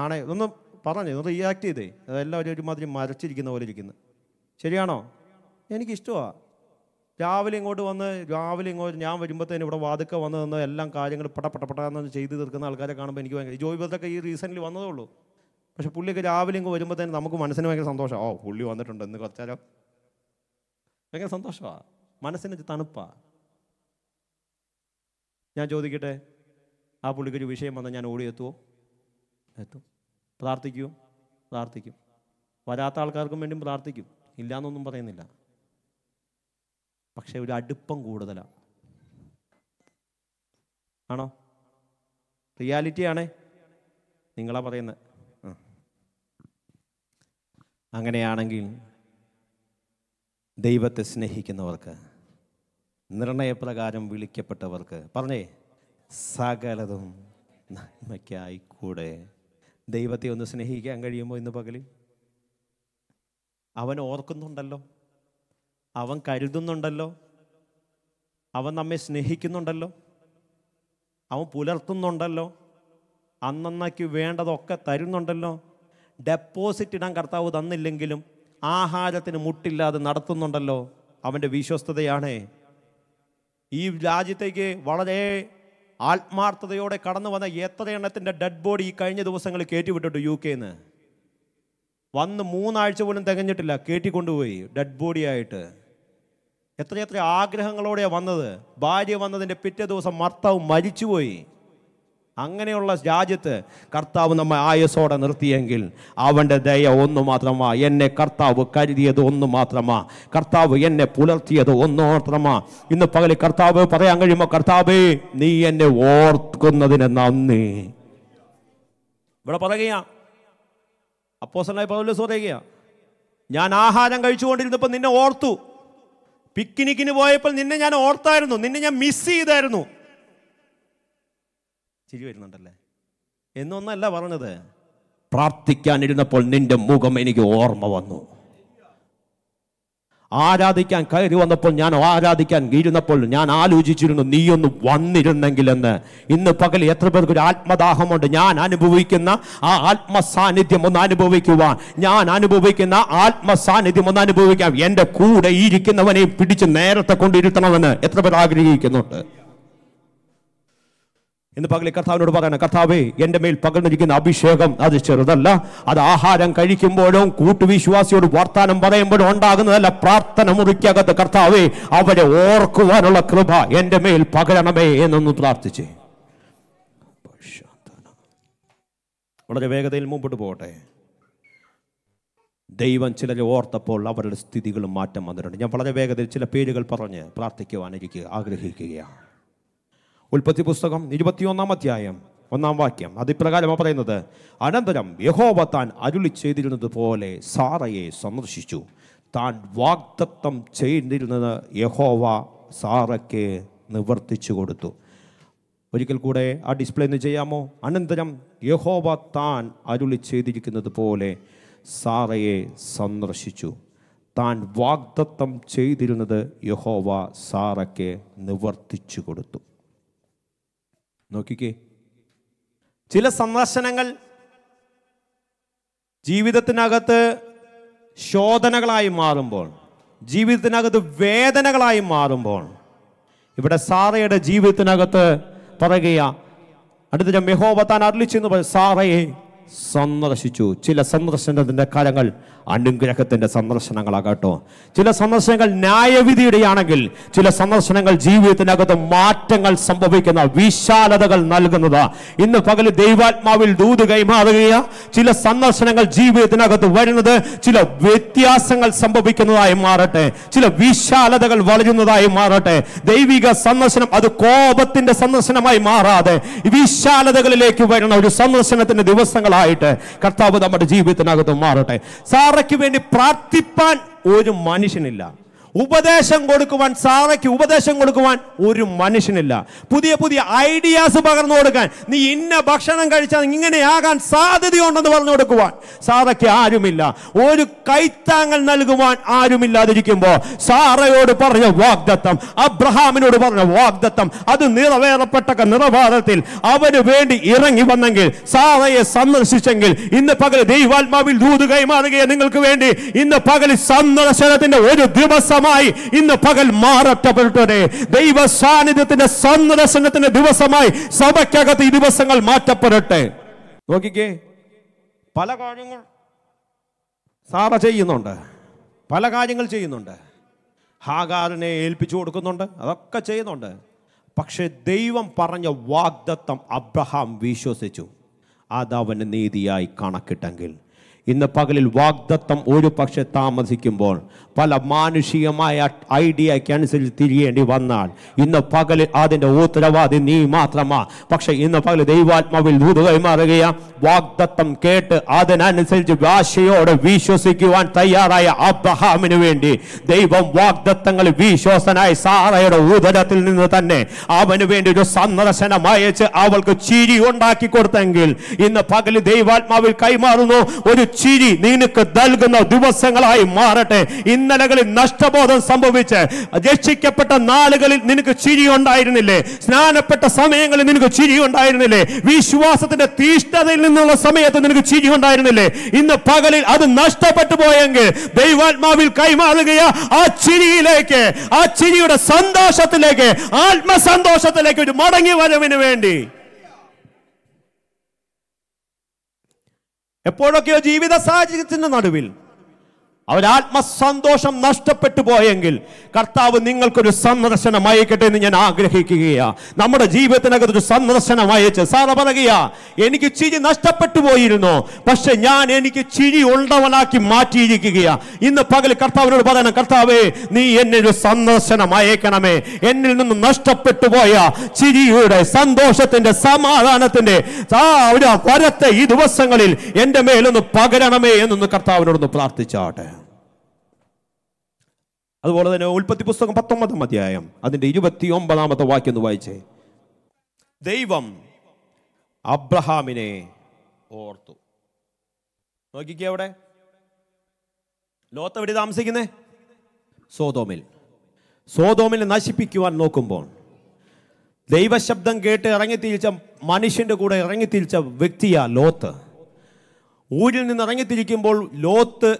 ആണേ ഒന്ന് പറഞ്ഞു ഒന്ന് റിയാക്ട് ചെയ്തേ അതെല്ലാവരും ഒരുമാതിരി മരച്ചിരിക്കുന്ന പോലെ ഇരിക്കുന്നത് ശരിയാണോ എനിക്കിഷ്ടമാണ് രാവിലെ ഇങ്ങോട്ട് വന്ന് രാവിലെ ഇങ്ങോട്ട് ഞാൻ വരുമ്പോഴത്തേന് ഇവിടെ വാതുക്ക വന്ന് നിന്ന് എല്ലാം കാര്യങ്ങൾ പടപടപടാന്ന് ചെയ്ത് തീർക്കുന്ന ആൾക്കാരെ കാണുമ്പോൾ എനിക്ക് ഭയങ്കര ജോയ് ബത്തൊക്കെ ഈ റീസെൻ്റ്ലി വന്നതേ ഉള്ളൂ പക്ഷെ പുള്ളിയൊക്കെ രാവിലെ ഇങ്ങ് വരുമ്പോഴത്തേന് നമുക്ക് മനസ്സിന് ഭയങ്കര സന്തോഷമാണ് ഓ പുള്ളി വന്നിട്ടുണ്ട് എന്ന് കുറച്ചാലോ ഭയങ്കര സന്തോഷമാണ് മനസ്സിന് തണുപ്പാണ് ഞാൻ ചോദിക്കട്ടെ ആ പുള്ളിക്കൊരു വിഷയം വന്നാൽ ഞാൻ എത്തുമോ എത്തും പ്രാർത്ഥിക്കുമോ പ്രാർത്ഥിക്കും വരാത്ത ആൾക്കാർക്കും വേണ്ടിയും പ്രാർത്ഥിക്കും ഇല്ലയെന്നൊന്നും പറയുന്നില്ല പക്ഷേ ഒരു അടുപ്പം കൂടുതലാണ് ആണോ റിയാലിറ്റി ആണേ നിങ്ങളാ പറയുന്നത് അങ്ങനെയാണെങ്കിൽ ദൈവത്തെ സ്നേഹിക്കുന്നവർക്ക് നിർണയപ്രകാരം വിളിക്കപ്പെട്ടവർക്ക് പറഞ്ഞേ സകലതും നന്മയ്ക്കായി കൂടെ ദൈവത്തെ ഒന്ന് സ്നേഹിക്കാൻ കഴിയുമോ ഇന്ന് പകലിൽ അവൻ ഓർക്കുന്നുണ്ടല്ലോ അവൻ കരുതുന്നുണ്ടല്ലോ അവൻ നമ്മെ സ്നേഹിക്കുന്നുണ്ടല്ലോ അവൻ പുലർത്തുന്നുണ്ടല്ലോ അന്നന്നയ്ക്ക് വേണ്ടതൊക്കെ തരുന്നുണ്ടല്ലോ ഡെപ്പോസിറ്റ് ഇടാൻ കർത്താവ് തന്നില്ലെങ്കിലും ആഹാരത്തിന് മുട്ടില്ലാതെ നടത്തുന്നുണ്ടല്ലോ അവൻ്റെ വിശ്വസ്തതയാണേ ഈ രാജ്യത്തേക്ക് വളരെ ആത്മാർത്ഥതയോടെ കടന്നു വന്ന എത്ര എണ്ണത്തിൻ്റെ ഡെഡ് ബോഡി ഈ കഴിഞ്ഞ ദിവസങ്ങളിൽ കയറ്റിവിട്ടിട്ടു യു കെന്ന് വന്ന് മൂന്നാഴ്ച പോലും തികഞ്ഞിട്ടില്ല കയറ്റിക്കൊണ്ടുപോയി ഡെഡ് ബോഡി ആയിട്ട് എത്രയെത്ര ആഗ്രഹങ്ങളോടെ വന്നത് ഭാര്യ വന്നതിൻ്റെ പിറ്റേ ദിവസം മർത്താവ് മരിച്ചുപോയി അങ്ങനെയുള്ള രാജ്യത്ത് കർത്താവ് നമ്മെ ആയസോടെ നിർത്തിയെങ്കിൽ അവൻ്റെ ദയ ഒന്നു മാത്രമാ എന്നെ കർത്താവ് കരുതിയത് ഒന്നു മാത്രമാ കർത്താവ് എന്നെ പുലർത്തിയത് ഒന്നു മാത്രമാ ഇന്ന് പകലി കർത്താവ് പറയാൻ കഴിയുമോ കർത്താവേ നീ എന്നെ ഓർക്കുന്നതിന് നന്ദി ഇവിടെ പറയുക അപ്പോസനായി പൗലോസ് പറയുക ഞാൻ ആഹാരം കഴിച്ചുകൊണ്ടിരുന്നപ്പോൾ നിന്നെ ഓർത്തു പിക്നിക്കിന് പോയപ്പോൾ നിന്നെ ഞാൻ ഓർത്തായിരുന്നു നിന്നെ ഞാൻ മിസ് ചെയ്തായിരുന്നു ചിരി വരുന്നുണ്ടല്ലേ എന്നൊന്നല്ല പറഞ്ഞത് പ്രാർത്ഥിക്കാനിരുന്നപ്പോൾ നിന്റെ മുഖം എനിക്ക് ഓർമ്മ വന്നു ആരാധിക്കാൻ കയറി വന്നപ്പോൾ ഞാൻ ആരാധിക്കാൻ ഇരുന്നപ്പോൾ ഞാൻ ആലോചിച്ചിരുന്നു നീയൊന്ന് വന്നിരുന്നെങ്കിലെന്ന് ഇന്ന് പകൽ എത്ര പേർക്ക് ഒരു ആത്മദാഹമുണ്ട് ഞാൻ അനുഭവിക്കുന്ന ആ ആത്മസാന്നിധ്യം ഒന്ന് അനുഭവിക്കുവാൻ ഞാൻ അനുഭവിക്കുന്ന ആത്മസാന്നിധ്യം ഒന്ന് അനുഭവിക്കാം എൻ്റെ കൂടെ ഇരിക്കുന്നവനെ പിടിച്ച് നേരത്തെ കൊണ്ടിരുത്തണമെന്ന് എത്ര പേർ ആഗ്രഹിക്കുന്നുണ്ട് ഇന്ന് പകലെ കർത്താവിനോട് പറയണം കർത്താവേ എൻ്റെ മേൽ പകർന്നിരിക്കുന്ന അഭിഷേകം അത് ചെറുതല്ല അത് ആഹാരം കഴിക്കുമ്പോഴും കൂട്ടുവിശ്വാസിയോട് വർത്താനം പറയുമ്പോഴും ഉണ്ടാകുന്നതല്ല പ്രാർത്ഥന മുറിക്കകത്ത് കർത്താവേ അവരെ ഓർക്കുവാനുള്ള കൃപ എൻ്റെ മേൽ പകരണമേ എന്നൊന്ന് പ്രാർത്ഥിച്ചു വളരെ വേഗതയിൽ മുമ്പോട്ട് പോകട്ടെ ദൈവം ചിലരെ ഓർത്തപ്പോൾ അവരുടെ സ്ഥിതികളും മാറ്റം വന്നിട്ടുണ്ട് ഞാൻ വളരെ വേഗതയിൽ ചില പേരുകൾ പറഞ്ഞ് പ്രാർത്ഥിക്കുവാനിരിക്കുക ആഗ്രഹിക്കുകയാണ് ഉൽപ്പത്തി പുസ്തകം ഇരുപത്തിയൊന്നാം അധ്യായം ഒന്നാം വാക്യം അതിപ്രകാരമാണ് പറയുന്നത് അനന്തരം യഹോവ താൻ അരുളി ചെയ്തിരുന്നത് പോലെ സാറയെ സന്ദർശിച്ചു താൻ വാഗ്ദത്തം ചെയ്തിരുന്നത് യഹോവ സാറയ്ക്ക് നിവർത്തിച്ചു കൊടുത്തു ഒരിക്കൽ കൂടെ ആ ഡിസ്പ്ലേ ഒന്ന് ചെയ്യാമോ അനന്തരം യഹോവ താൻ അരുളി ചെയ്തിരിക്കുന്നത് പോലെ സാറയെ സന്ദർശിച്ചു താൻ വാഗ്ദത്തം ചെയ്തിരുന്നത് യഹോവ സാറയ്ക്ക് നിവർത്തിച്ചു കൊടുത്തു നോക്കിക്കേ ചില സന്ദർശനങ്ങൾ ജീവിതത്തിനകത്ത് ശോധനകളായി മാറുമ്പോൾ ജീവിതത്തിനകത്ത് വേദനകളായി മാറുമ്പോൾ ഇവിടെ സാറയുടെ ജീവിതത്തിനകത്ത് പറയുക അടുത്ത മെഹോബത്താൻ അറിയിച്ചു പറയും സാറയെ സന്ദർശിച്ചു ചില സന്ദർശനത്തിൻ്റെ കാലങ്ങൾ അനുഗ്രഹത്തിൻ്റെ സന്ദർശനങ്ങളാകട്ടോ ചില സന്ദർശനങ്ങൾ ന്യായവിധിയുടെയാണെങ്കിൽ ചില സന്ദർശനങ്ങൾ ജീവിതത്തിനകത്ത് മാറ്റങ്ങൾ സംഭവിക്കുന്ന വിശാലതകൾ നൽകുന്നത് ഇന്ന് പകൽ ദൈവാത്മാവിൽ ദൂത് കൈമാറുകയാ ചില സന്ദർശനങ്ങൾ ജീവിതത്തിനകത്ത് വരുന്നത് ചില വ്യത്യാസങ്ങൾ സംഭവിക്കുന്നതായി മാറട്ടെ ചില വിശാലതകൾ വളരുന്നതായി മാറട്ടെ ദൈവിക സന്ദർശനം അത് കോപത്തിന്റെ സന്ദർശനമായി മാറാതെ വിശാലതകളിലേക്ക് വരുന്ന ഒരു സന്ദർശനത്തിന്റെ ദിവസങ്ങളാണ് ഉണ്ടായിട്ട് കർത്താവ് നമ്മുടെ ജീവിതത്തിനകത്ത് മാറട്ടെ സാറയ്ക്ക് വേണ്ടി പ്രാർത്ഥിപ്പാൻ ഒരു മനുഷ്യനില്ല ഉപദേശം കൊടുക്കുവാൻ സാറയ്ക്ക് ഉപദേശം കൊടുക്കുവാൻ ഒരു മനുഷ്യനില്ല പുതിയ പുതിയ ഐഡിയാസ് പകർന്നു കൊടുക്കാൻ നീ ഇന്ന ഭക്ഷണം കഴിച്ചാൽ ഇങ്ങനെയാകാൻ സാധ്യതയുണ്ടെന്ന് പറഞ്ഞു കൊടുക്കുവാൻ സാറയ്ക്ക് ആരുമില്ല ഒരു കൈത്താങ്ങൽ നൽകുവാൻ ആരുമില്ലാതിരിക്കുമ്പോൾ സാറയോട് പറഞ്ഞ വാഗ്ദത്തം അബ്രഹാമിനോട് പറഞ്ഞ വാഗ്ദത്തം അത് നിറവേറപ്പെട്ട നിറവാദത്തിൽ അവന് വേണ്ടി ഇറങ്ങി വന്നെങ്കിൽ സാറയെ സന്ദർശിച്ചെങ്കിൽ ഇന്ന് പകൽ ദൈവാത്മാവിൽ ദൂത് കൈമാറുകയെ നിങ്ങൾക്ക് വേണ്ടി ഇന്ന് പകൽ സന്ദർശനത്തിന്റെ ഒരു ദിവസം ദിവസമായി ഇന്ന് പകൽ മാറ്റപ്പെട്ടെ ദൈവ സാന്നിധ്യത്തിന്റെ സന്ദർശനത്തിന്റെ ദിവസമായി സഭയ്ക്കകത്ത് ഈ ദിവസങ്ങൾ മാറ്റപ്പെടട്ടെ നോക്കിക്കേ പല കാര്യങ്ങൾ സാറ ചെയ്യുന്നുണ്ട് പല കാര്യങ്ങൾ ചെയ്യുന്നുണ്ട് ഹാഗാറിനെ ഏൽപ്പിച്ചു കൊടുക്കുന്നുണ്ട് അതൊക്കെ ചെയ്യുന്നുണ്ട് പക്ഷേ ദൈവം പറഞ്ഞ വാഗ്ദത്തം അബ്രഹാം വിശ്വസിച്ചു അതവന് നീതിയായി കണക്കിട്ടെങ്കിൽ ഇന്ന് പകലിൽ വാഗ്ദത്തം ഒരു പക്ഷെ താമസിക്കുമ്പോൾ പല മാനുഷികമായ ഐഡിയക്കനുസരിച്ച് തിരിയേണ്ടി വന്നാൽ ഇന്ന് പകലിൽ അതിൻ്റെ ഉത്തരവാദി നീ മാത്രമാ പക്ഷെ ഇന്ന് പകൽ ദൈവാത്മാവിൽ ദൂത് കൈമാറുകയാ വാഗ്ദത്തം കേട്ട് അതിനനുസരിച്ച് വാശയോടെ വിശ്വസിക്കുവാൻ തയ്യാറായ അബ്രഹാമിന് വേണ്ടി ദൈവം വാഗ്ദത്തങ്ങൾ വിശ്വാസനായ സാറയുടെ ഉദരത്തിൽ നിന്ന് തന്നെ അവന് വേണ്ടി ഒരു സന്ദർശനം അയച്ച് അവൾക്ക് ചിരി ഉണ്ടാക്കി കൊടുത്തെങ്കിൽ ഇന്ന് പകൽ ദൈവാത്മാവിൽ കൈമാറുന്നു ഒരു ചിരി നിനക്ക് നൽകുന്ന ദിവസങ്ങളായി മാറട്ടെ ഇന്നലകളിൽ നഷ്ടബോധം സംഭവിച്ച് രക്ഷിക്കപ്പെട്ട നാളുകളിൽ നിനക്ക് ചിരി ഉണ്ടായിരുന്നില്ലേ സ്നാനപ്പെട്ട സമയങ്ങളിൽ നിനക്ക് ചിരി ഉണ്ടായിരുന്നില്ലേ വിശ്വാസത്തിന്റെ തീഷ്ണതയിൽ നിന്നുള്ള സമയത്ത് നിനക്ക് ചിരി ഉണ്ടായിരുന്നില്ലേ ഇന്ന് പകലിൽ അത് നഷ്ടപ്പെട്ടു പോയെങ്കിൽ ദൈവാത്മാവിൽ കൈമാറുകയ ആ ചിരിയിലേക്ക് ആ ചിരിയുടെ സന്തോഷത്തിലേക്ക് ആത്മസന്തോഷത്തിലേക്ക് ഒരു മടങ്ങി വരവിന് വേണ്ടി എപ്പോഴൊക്കെയോ ജീവിത സാഹചര്യത്തിൻ്റെ നടുവിൽ അവരാത്മസന്തോഷം നഷ്ടപ്പെട്ടു പോയെങ്കിൽ കർത്താവ് നിങ്ങൾക്കൊരു സന്ദർശനം അയക്കട്ടെ എന്ന് ഞാൻ ആഗ്രഹിക്കുകയാണ് നമ്മുടെ ജീവിതത്തിനകത്ത് ഒരു സന്ദർശനം അയച്ച് സാറ പറയുക എനിക്ക് ചിരി നഷ്ടപ്പെട്ടു പോയിരുന്നു പക്ഷെ ഞാൻ എനിക്ക് ചിരി ഉള്ളവനാക്കി മാറ്റിയിരിക്കുകയാണ് ഇന്ന് പകൽ കർത്താവിനോട് പറയണം കർത്താവേ നീ എന്നെ ഒരു സന്ദർശനം അയക്കണമേ എന്നിൽ നിന്ന് നഷ്ടപ്പെട്ടു പോയ ചിരിയുടെ സന്തോഷത്തിന്റെ സമാധാനത്തിന്റെ ആ ഒരു വരത്തെ ഈ ദിവസങ്ങളിൽ എന്റെ മേലൊന്ന് പകരണമേ എന്നൊന്ന് കർത്താവിനോടൊന്ന് പ്രാർത്ഥിച്ചാട്ടെ അതുപോലെ തന്നെ ഉൽപ്പത്തി പുസ്തകം പത്തൊമ്പതാം അധ്യായം അതിൻ്റെ ഇരുപത്തി ഒമ്പതാമത്തെ വാക്യം എന്ന് വായിച്ചേ ദൈവം അബ്രഹാമിനെ ഓർത്തു നോക്കിക്കേ അവിടെ ലോത്ത് എവിടെ താമസിക്കുന്നേ സോതോമിൽ സോതോമിനെ നശിപ്പിക്കുവാൻ നോക്കുമ്പോൾ ദൈവശബ്ദം കേട്ട് ഇറങ്ങിത്തിരിച്ച മനുഷ്യൻ്റെ കൂടെ ഇറങ്ങിത്തിരിച്ച വ്യക്തിയാ ലോത്ത് ഊരിൽ നിന്ന് ഇറങ്ങിത്തിരിക്കുമ്പോൾ ലോത്ത്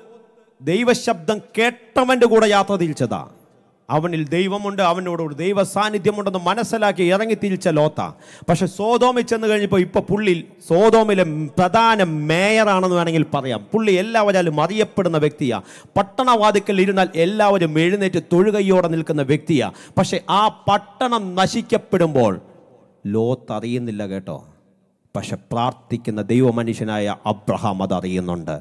ദൈവശബ്ദം കേട്ടവൻ്റെ കൂടെ യാത്ര തിരിച്ചതാ അവനിൽ ദൈവമുണ്ട് അവനോട് ദൈവ സാന്നിധ്യമുണ്ടെന്ന് മനസ്സിലാക്കി ഇറങ്ങി തിരിച്ച ലോത്ത പക്ഷെ സോതോമിൽ ചെന്ന് കഴിഞ്ഞപ്പോൾ ഇപ്പോൾ പുള്ളി സോതോമിലെ പ്രധാന മേയറാണെന്ന് വേണമെങ്കിൽ പറയാം പുള്ളി എല്ലാവരും അറിയപ്പെടുന്ന വ്യക്തിയാണ് പട്ടണവാതിക്കൽ ഇരുന്നാൽ എല്ലാവരും എഴുന്നേറ്റ് തൊഴുകയോടെ നിൽക്കുന്ന വ്യക്തിയാണ് പക്ഷെ ആ പട്ടണം നശിക്കപ്പെടുമ്പോൾ ലോത്ത് അറിയുന്നില്ല കേട്ടോ പക്ഷെ പ്രാർത്ഥിക്കുന്ന ദൈവമനുഷ്യനായ അബ്രഹാം അതറിയുന്നുണ്ട്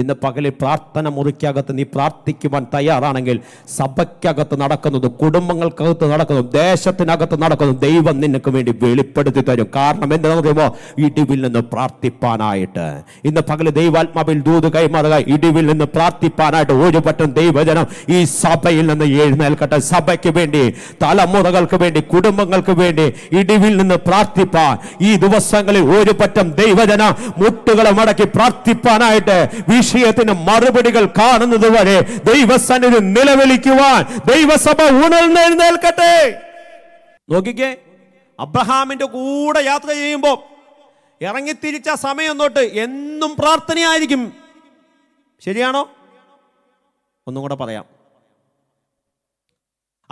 ഇന്ന് പകലിൽ പ്രാർത്ഥന മുറിക്കകത്ത് നീ പ്രാർത്ഥിക്കുവാൻ തയ്യാറാണെങ്കിൽ സഭയ്ക്കകത്ത് നടക്കുന്നതും കുടുംബങ്ങൾക്കകത്ത് നടക്കുന്നതും ദേശത്തിനകത്ത് നടക്കുന്നതും ദൈവം നിനക്ക് വേണ്ടി വെളിപ്പെടുത്തി തരും കാരണം എന്താണെന്നറിയുമോ ഇടിവിൽ നിന്ന് പ്രാർത്ഥിപ്പാനായിട്ട് ഇന്ന് പകൽ ദൈവാത്മാവിൽ ദൂത് കൈമാറുക ഇടിവിൽ നിന്ന് പ്രാർത്ഥിപ്പാനായിട്ട് ഒരു പറ്റും ദൈവജനം ഈ സഭയിൽ നിന്ന് എഴുന്നേൽക്കട്ടെ സഭയ്ക്ക് വേണ്ടി തലമുറകൾക്ക് വേണ്ടി കുടുംബങ്ങൾക്ക് വേണ്ടി ഇടിവിൽ നിന്ന് പ്രാർത്ഥിപ്പാൻ ഈ ദിവസങ്ങളിൽ ഒരു പറ്റം ദൈവജന മുട്ടുകളെ മടക്കി പ്രാർത്ഥിപ്പാനായിട്ട് വിഷയത്തിന് മറുപടികൾ കാണുന്നത് വരെ ദൈവസന്നിധി നിലവിളിക്കുവാൻ ദൈവസഭ ഉണർന്നെഴുന്നേൽക്കട്ടെ നോക്കിക്കേ അബ്രഹാമിന്റെ കൂടെ യാത്ര ചെയ്യുമ്പോൾ ഇറങ്ങിത്തിരിച്ച സമയം തൊട്ട് എന്നും പ്രാർത്ഥനയായിരിക്കും ശരിയാണോ ഒന്നും കൂടെ പറയാം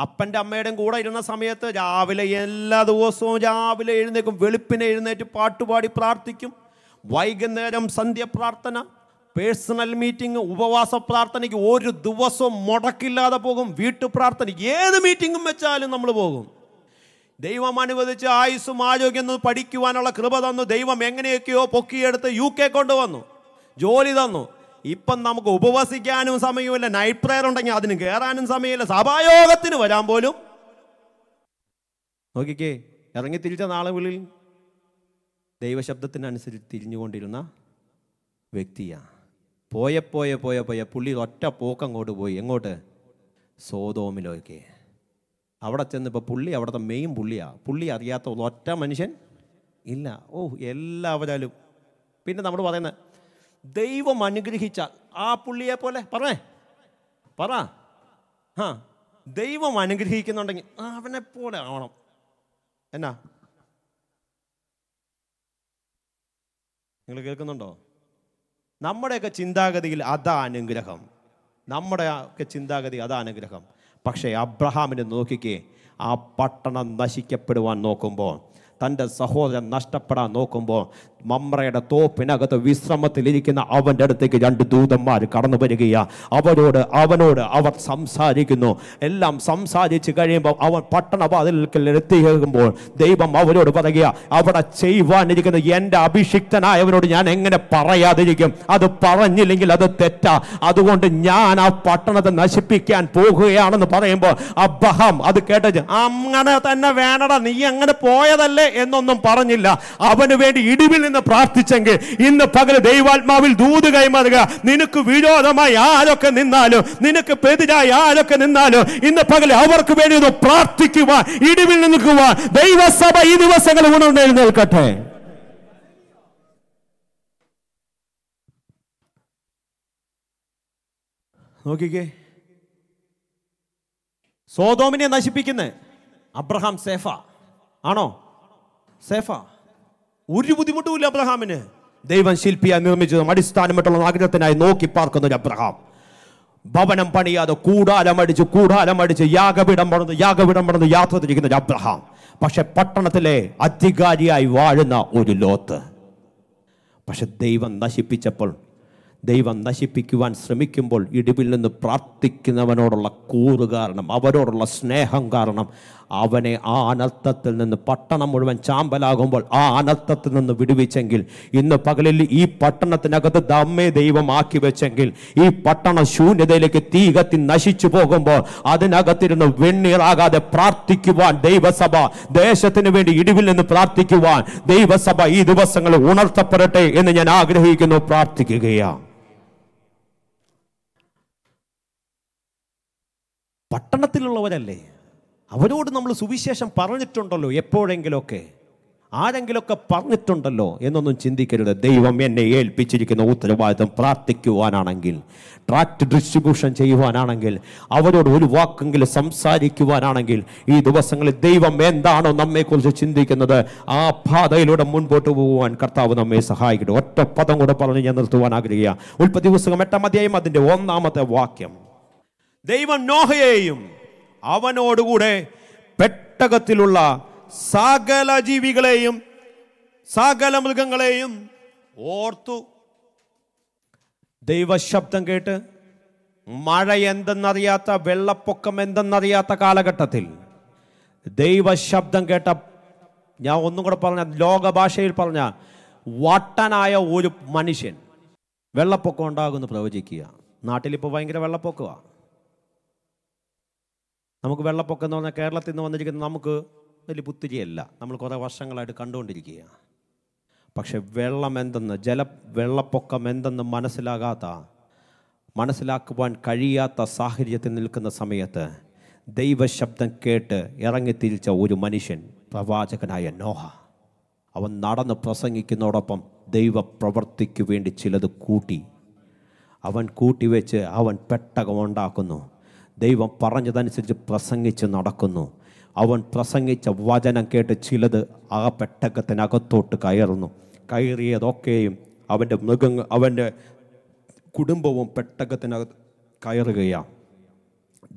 അപ്പൻ്റെ അമ്മയുടെയും കൂടെ ഇരുന്ന സമയത്ത് രാവിലെ എല്ലാ ദിവസവും രാവിലെ എഴുന്നേക്കും വെളുപ്പിനെ എഴുന്നേറ്റ് പാട്ടുപാടി പ്രാർത്ഥിക്കും വൈകുന്നേരം സന്ധ്യ പ്രാർത്ഥന പേഴ്സണൽ മീറ്റിംഗ് ഉപവാസ പ്രാർത്ഥനയ്ക്ക് ഒരു ദിവസവും മുടക്കില്ലാതെ പോകും വീട്ടു പ്രാർത്ഥന ഏത് മീറ്റിങ്ങും വെച്ചാലും നമ്മൾ പോകും ദൈവം അനുവദിച്ച് ആയുസ്സും ആരോഗ്യം പഠിക്കുവാനുള്ള കൃപ തന്നു ദൈവം എങ്ങനെയൊക്കെയോ പൊക്കിയെടുത്ത് യു കെ കൊണ്ടുവന്നു ജോലി തന്നു ഇപ്പം നമുക്ക് ഉപവസിക്കാനും സമയമില്ല നൈറ്റ് പ്രെയർ ഉണ്ടെങ്കിൽ അതിന് കയറാനും സമയമില്ല സഭായോഗത്തിന് വരാൻ പോലും നോക്കിക്കേ ഇറങ്ങി തിരിച്ച നാളുകളിൽ ദൈവശബ്ദത്തിനനുസരിച്ച് തിരിഞ്ഞുകൊണ്ടിരുന്ന വ്യക്തിയാണ് പോയ പോയ പോയ പോയ പുള്ളി ഒറ്റ അങ്ങോട്ട് പോയി എങ്ങോട്ട് സോതോമിലേക്ക് അവിടെ ചെന്നിപ്പോൾ പുള്ളി അവിടുത്തെ മെയിൻ പുള്ളിയാണ് പുള്ളി അറിയാത്ത ഒറ്റ മനുഷ്യൻ ഇല്ല ഓ എല്ലാവരും പിന്നെ നമ്മൾ പറയുന്നത് ദൈവം അനുഗ്രഹിച്ച ആ പുള്ളിയെ പോലെ പറഞ്ഞേ പറ ആ ദൈവം അനുഗ്രഹിക്കുന്നുണ്ടെങ്കിൽ അവനെ പോലെ ആവണം എന്നാ നിങ്ങൾ കേൾക്കുന്നുണ്ടോ നമ്മുടെയൊക്കെ ചിന്താഗതിയിൽ അതാ അനുഗ്രഹം നമ്മുടെയൊക്കെ ചിന്താഗതി അതാ അനുഗ്രഹം പക്ഷേ അബ്രഹാമിനെ നോക്കിക്കേ ആ പട്ടണം നശിക്കപ്പെടുവാൻ നോക്കുമ്പോൾ തൻ്റെ സഹോദരൻ നഷ്ടപ്പെടാൻ നോക്കുമ്പോൾ മമ്രയുടെ തോപ്പിനകത്ത് വിശ്രമത്തിലിരിക്കുന്ന അവൻ്റെ അടുത്തേക്ക് രണ്ട് ദൂതന്മാർ കടന്നു വരികയാണ് അവരോട് അവനോട് അവർ സംസാരിക്കുന്നു എല്ലാം സംസാരിച്ച് കഴിയുമ്പോൾ അവൻ പട്ടണപാതിൽ എത്തിയേക്കുമ്പോൾ ദൈവം അവരോട് പറയുക അവിടെ ചെയ്യുവാനിരിക്കുന്ന എൻ്റെ അഭിഷിക്തനായവനോട് ഞാൻ എങ്ങനെ പറയാതിരിക്കും അത് പറഞ്ഞില്ലെങ്കിൽ അത് തെറ്റാ അതുകൊണ്ട് ഞാൻ ആ പട്ടണത്തെ നശിപ്പിക്കാൻ പോകുകയാണെന്ന് പറയുമ്പോൾ അബ്ബഹം അത് കേട്ടത് അങ്ങനെ തന്നെ വേണടാ നീ അങ്ങനെ പോയതല്ലേ എന്നൊന്നും പറഞ്ഞില്ല അവന് വേണ്ടി ഇടിവിൽ നിന്ന് പ്രാർത്ഥിച്ചെങ്കിൽ ഇന്ന് പകൽ ദൈവാത്മാവിൽ ദൂത് കൈമാറുക നിനക്ക് വിരോധമായി ആരൊക്കെ നിന്നാലും നിനക്ക് പെതിരായി ആരൊക്കെ നിന്നാലും ഇന്ന് പകൽ അവർക്ക് വേണ്ടി ഒന്ന് പ്രാർത്ഥിക്കുവാൻ ഇടിവിൽ നിൽക്കുവാൻ ദൈവസഭ ഈ ദിവസങ്ങൾ ഉണർന്നെഴുന്നേൽക്കട്ടെ നോക്കിക്കേ സോതോമിനെ നശിപ്പിക്കുന്നേ അബ്രഹാം സേഫ ആണോ സേഫാ ഒരു ഇല്ല അബ്രഹാമിന് ദൈവം ശില്പിയായി നിർമ്മിച്ചതും അടിസ്ഥാനമായിട്ടുള്ള ആഗ്രഹത്തിനായി നോക്കി പാർക്കുന്ന ഒരു അബ്രഹാം ഭവനം പണിയാതെ കൂടാലമടിച്ച് കൂടാലമടിച്ച് യാഗപീഠം പണിത് യാഗപീഠം പണിത് യാത്ര തിരിക്കുന്ന ഒരു അബ്രഹാം പക്ഷെ പട്ടണത്തിലെ അധികാരിയായി വാഴുന്ന ഒരു ലോത്ത് പക്ഷെ ദൈവം നശിപ്പിച്ചപ്പോൾ ദൈവം നശിപ്പിക്കുവാൻ ശ്രമിക്കുമ്പോൾ ഇടിവിൽ നിന്ന് പ്രാർത്ഥിക്കുന്നവനോടുള്ള കൂറ് കാരണം അവരോടുള്ള സ്നേഹം കാരണം അവനെ ആ അനർത്ഥത്തിൽ നിന്ന് പട്ടണം മുഴുവൻ ചാമ്പലാകുമ്പോൾ ആ അനർത്ഥത്തിൽ നിന്ന് വിടുവിച്ചെങ്കിൽ ഇന്ന് പകലിൽ ഈ പട്ടണത്തിനകത്ത് ദമ്മേ ദൈവമാക്കി വെച്ചെങ്കിൽ ഈ പട്ടണ ശൂന്യതയിലേക്ക് തീകത്തി നശിച്ചു പോകുമ്പോൾ അതിനകത്തിരുന്ന് വെണ്ണീറാകാതെ പ്രാർത്ഥിക്കുവാൻ ദൈവസഭ ദേശത്തിന് വേണ്ടി ഇടിവിൽ നിന്ന് പ്രാർത്ഥിക്കുവാൻ ദൈവസഭ ഈ ദിവസങ്ങൾ ഉണർത്തപ്പെടട്ടെ എന്ന് ഞാൻ ആഗ്രഹിക്കുന്നു പ്രാർത്ഥിക്കുകയാണ് പട്ടണത്തിലുള്ളവരല്ലേ അവരോട് നമ്മൾ സുവിശേഷം പറഞ്ഞിട്ടുണ്ടല്ലോ എപ്പോഴെങ്കിലുമൊക്കെ ആരെങ്കിലുമൊക്കെ പറഞ്ഞിട്ടുണ്ടല്ലോ എന്നൊന്നും ചിന്തിക്കരുത് ദൈവം എന്നെ ഏൽപ്പിച്ചിരിക്കുന്ന ഉത്തരവാദിത്വം പ്രാർത്ഥിക്കുവാനാണെങ്കിൽ ട്രാക്ട് ഡിസ്ട്രിബ്യൂഷൻ ചെയ്യുവാനാണെങ്കിൽ അവരോട് ഒരു വാക്കെങ്കിലും സംസാരിക്കുവാനാണെങ്കിൽ ഈ ദിവസങ്ങളിൽ ദൈവം എന്താണോ നമ്മെക്കുറിച്ച് ചിന്തിക്കുന്നത് ആ പാതയിലൂടെ മുൻപോട്ട് പോകുവാൻ കർത്താവ് നമ്മെ സഹായിക്കട്ടെ ഒറ്റ പദം കൂടെ പറഞ്ഞ് ഞാൻ നിർത്തുവാൻ ആഗ്രഹിക്കുക ഉൽപ്പത്തി പുസ്തകം എട്ടാം അധ്യായം അതിൻ്റെ ഒന്നാമത്തെ വാക്യം ദൈവം നോഹയെയും അവനോടുകൂടെ പെട്ടകത്തിലുള്ള സകല ജീവികളെയും സകല മൃഗങ്ങളെയും ഓർത്തു ദൈവശബ്ദം കേട്ട് മഴ എന്തെന്നറിയാത്ത വെള്ളപ്പൊക്കം എന്തെന്നറിയാത്ത കാലഘട്ടത്തിൽ ദൈവശബ്ദം കേട്ട ഞാൻ ഒന്നും കൂടെ പറഞ്ഞ ലോകഭാഷയിൽ പറഞ്ഞ വട്ടനായ ഒരു മനുഷ്യൻ വെള്ളപ്പൊക്കം ഉണ്ടാകുമെന്ന് പ്രവചിക്കുക നാട്ടിലിപ്പോൾ ഭയങ്കര വെള്ളപ്പൊക്കമാണ് നമുക്ക് വെള്ളപ്പൊക്കം എന്ന് പറഞ്ഞാൽ കേരളത്തിൽ നിന്ന് വന്നിരിക്കുന്ന നമുക്ക് വലിയ പുത്തിരിയല്ല നമ്മൾ കുറേ വർഷങ്ങളായിട്ട് കണ്ടുകൊണ്ടിരിക്കുകയാണ് പക്ഷെ വെള്ളം എന്തെന്ന് ജല വെള്ളപ്പൊക്കം എന്തെന്ന് മനസ്സിലാകാത്ത മനസ്സിലാക്കുവാൻ കഴിയാത്ത സാഹചര്യത്തിൽ നിൽക്കുന്ന സമയത്ത് ദൈവശബ്ദം കേട്ട് ഇറങ്ങിത്തിരിച്ച ഒരു മനുഷ്യൻ പ്രവാചകനായ നോഹ അവൻ നടന്ന് പ്രസംഗിക്കുന്നതോടൊപ്പം ദൈവ പ്രവർത്തിക്കു വേണ്ടി ചിലത് കൂട്ടി അവൻ കൂട്ടിവെച്ച് അവൻ പെട്ടകം ഉണ്ടാക്കുന്നു ദൈവം പറഞ്ഞതനുസരിച്ച് പ്രസംഗിച്ച് നടക്കുന്നു അവൻ പ്രസംഗിച്ച വചനം കേട്ട് ചിലത് ആ പെട്ടകത്തിനകത്തോട്ട് കയറുന്നു കയറിയതൊക്കെയും അവൻ്റെ മൃഗങ്ങൾ അവൻ്റെ കുടുംബവും പെട്ടകത്തിനകത്ത് കയറുകയാണ്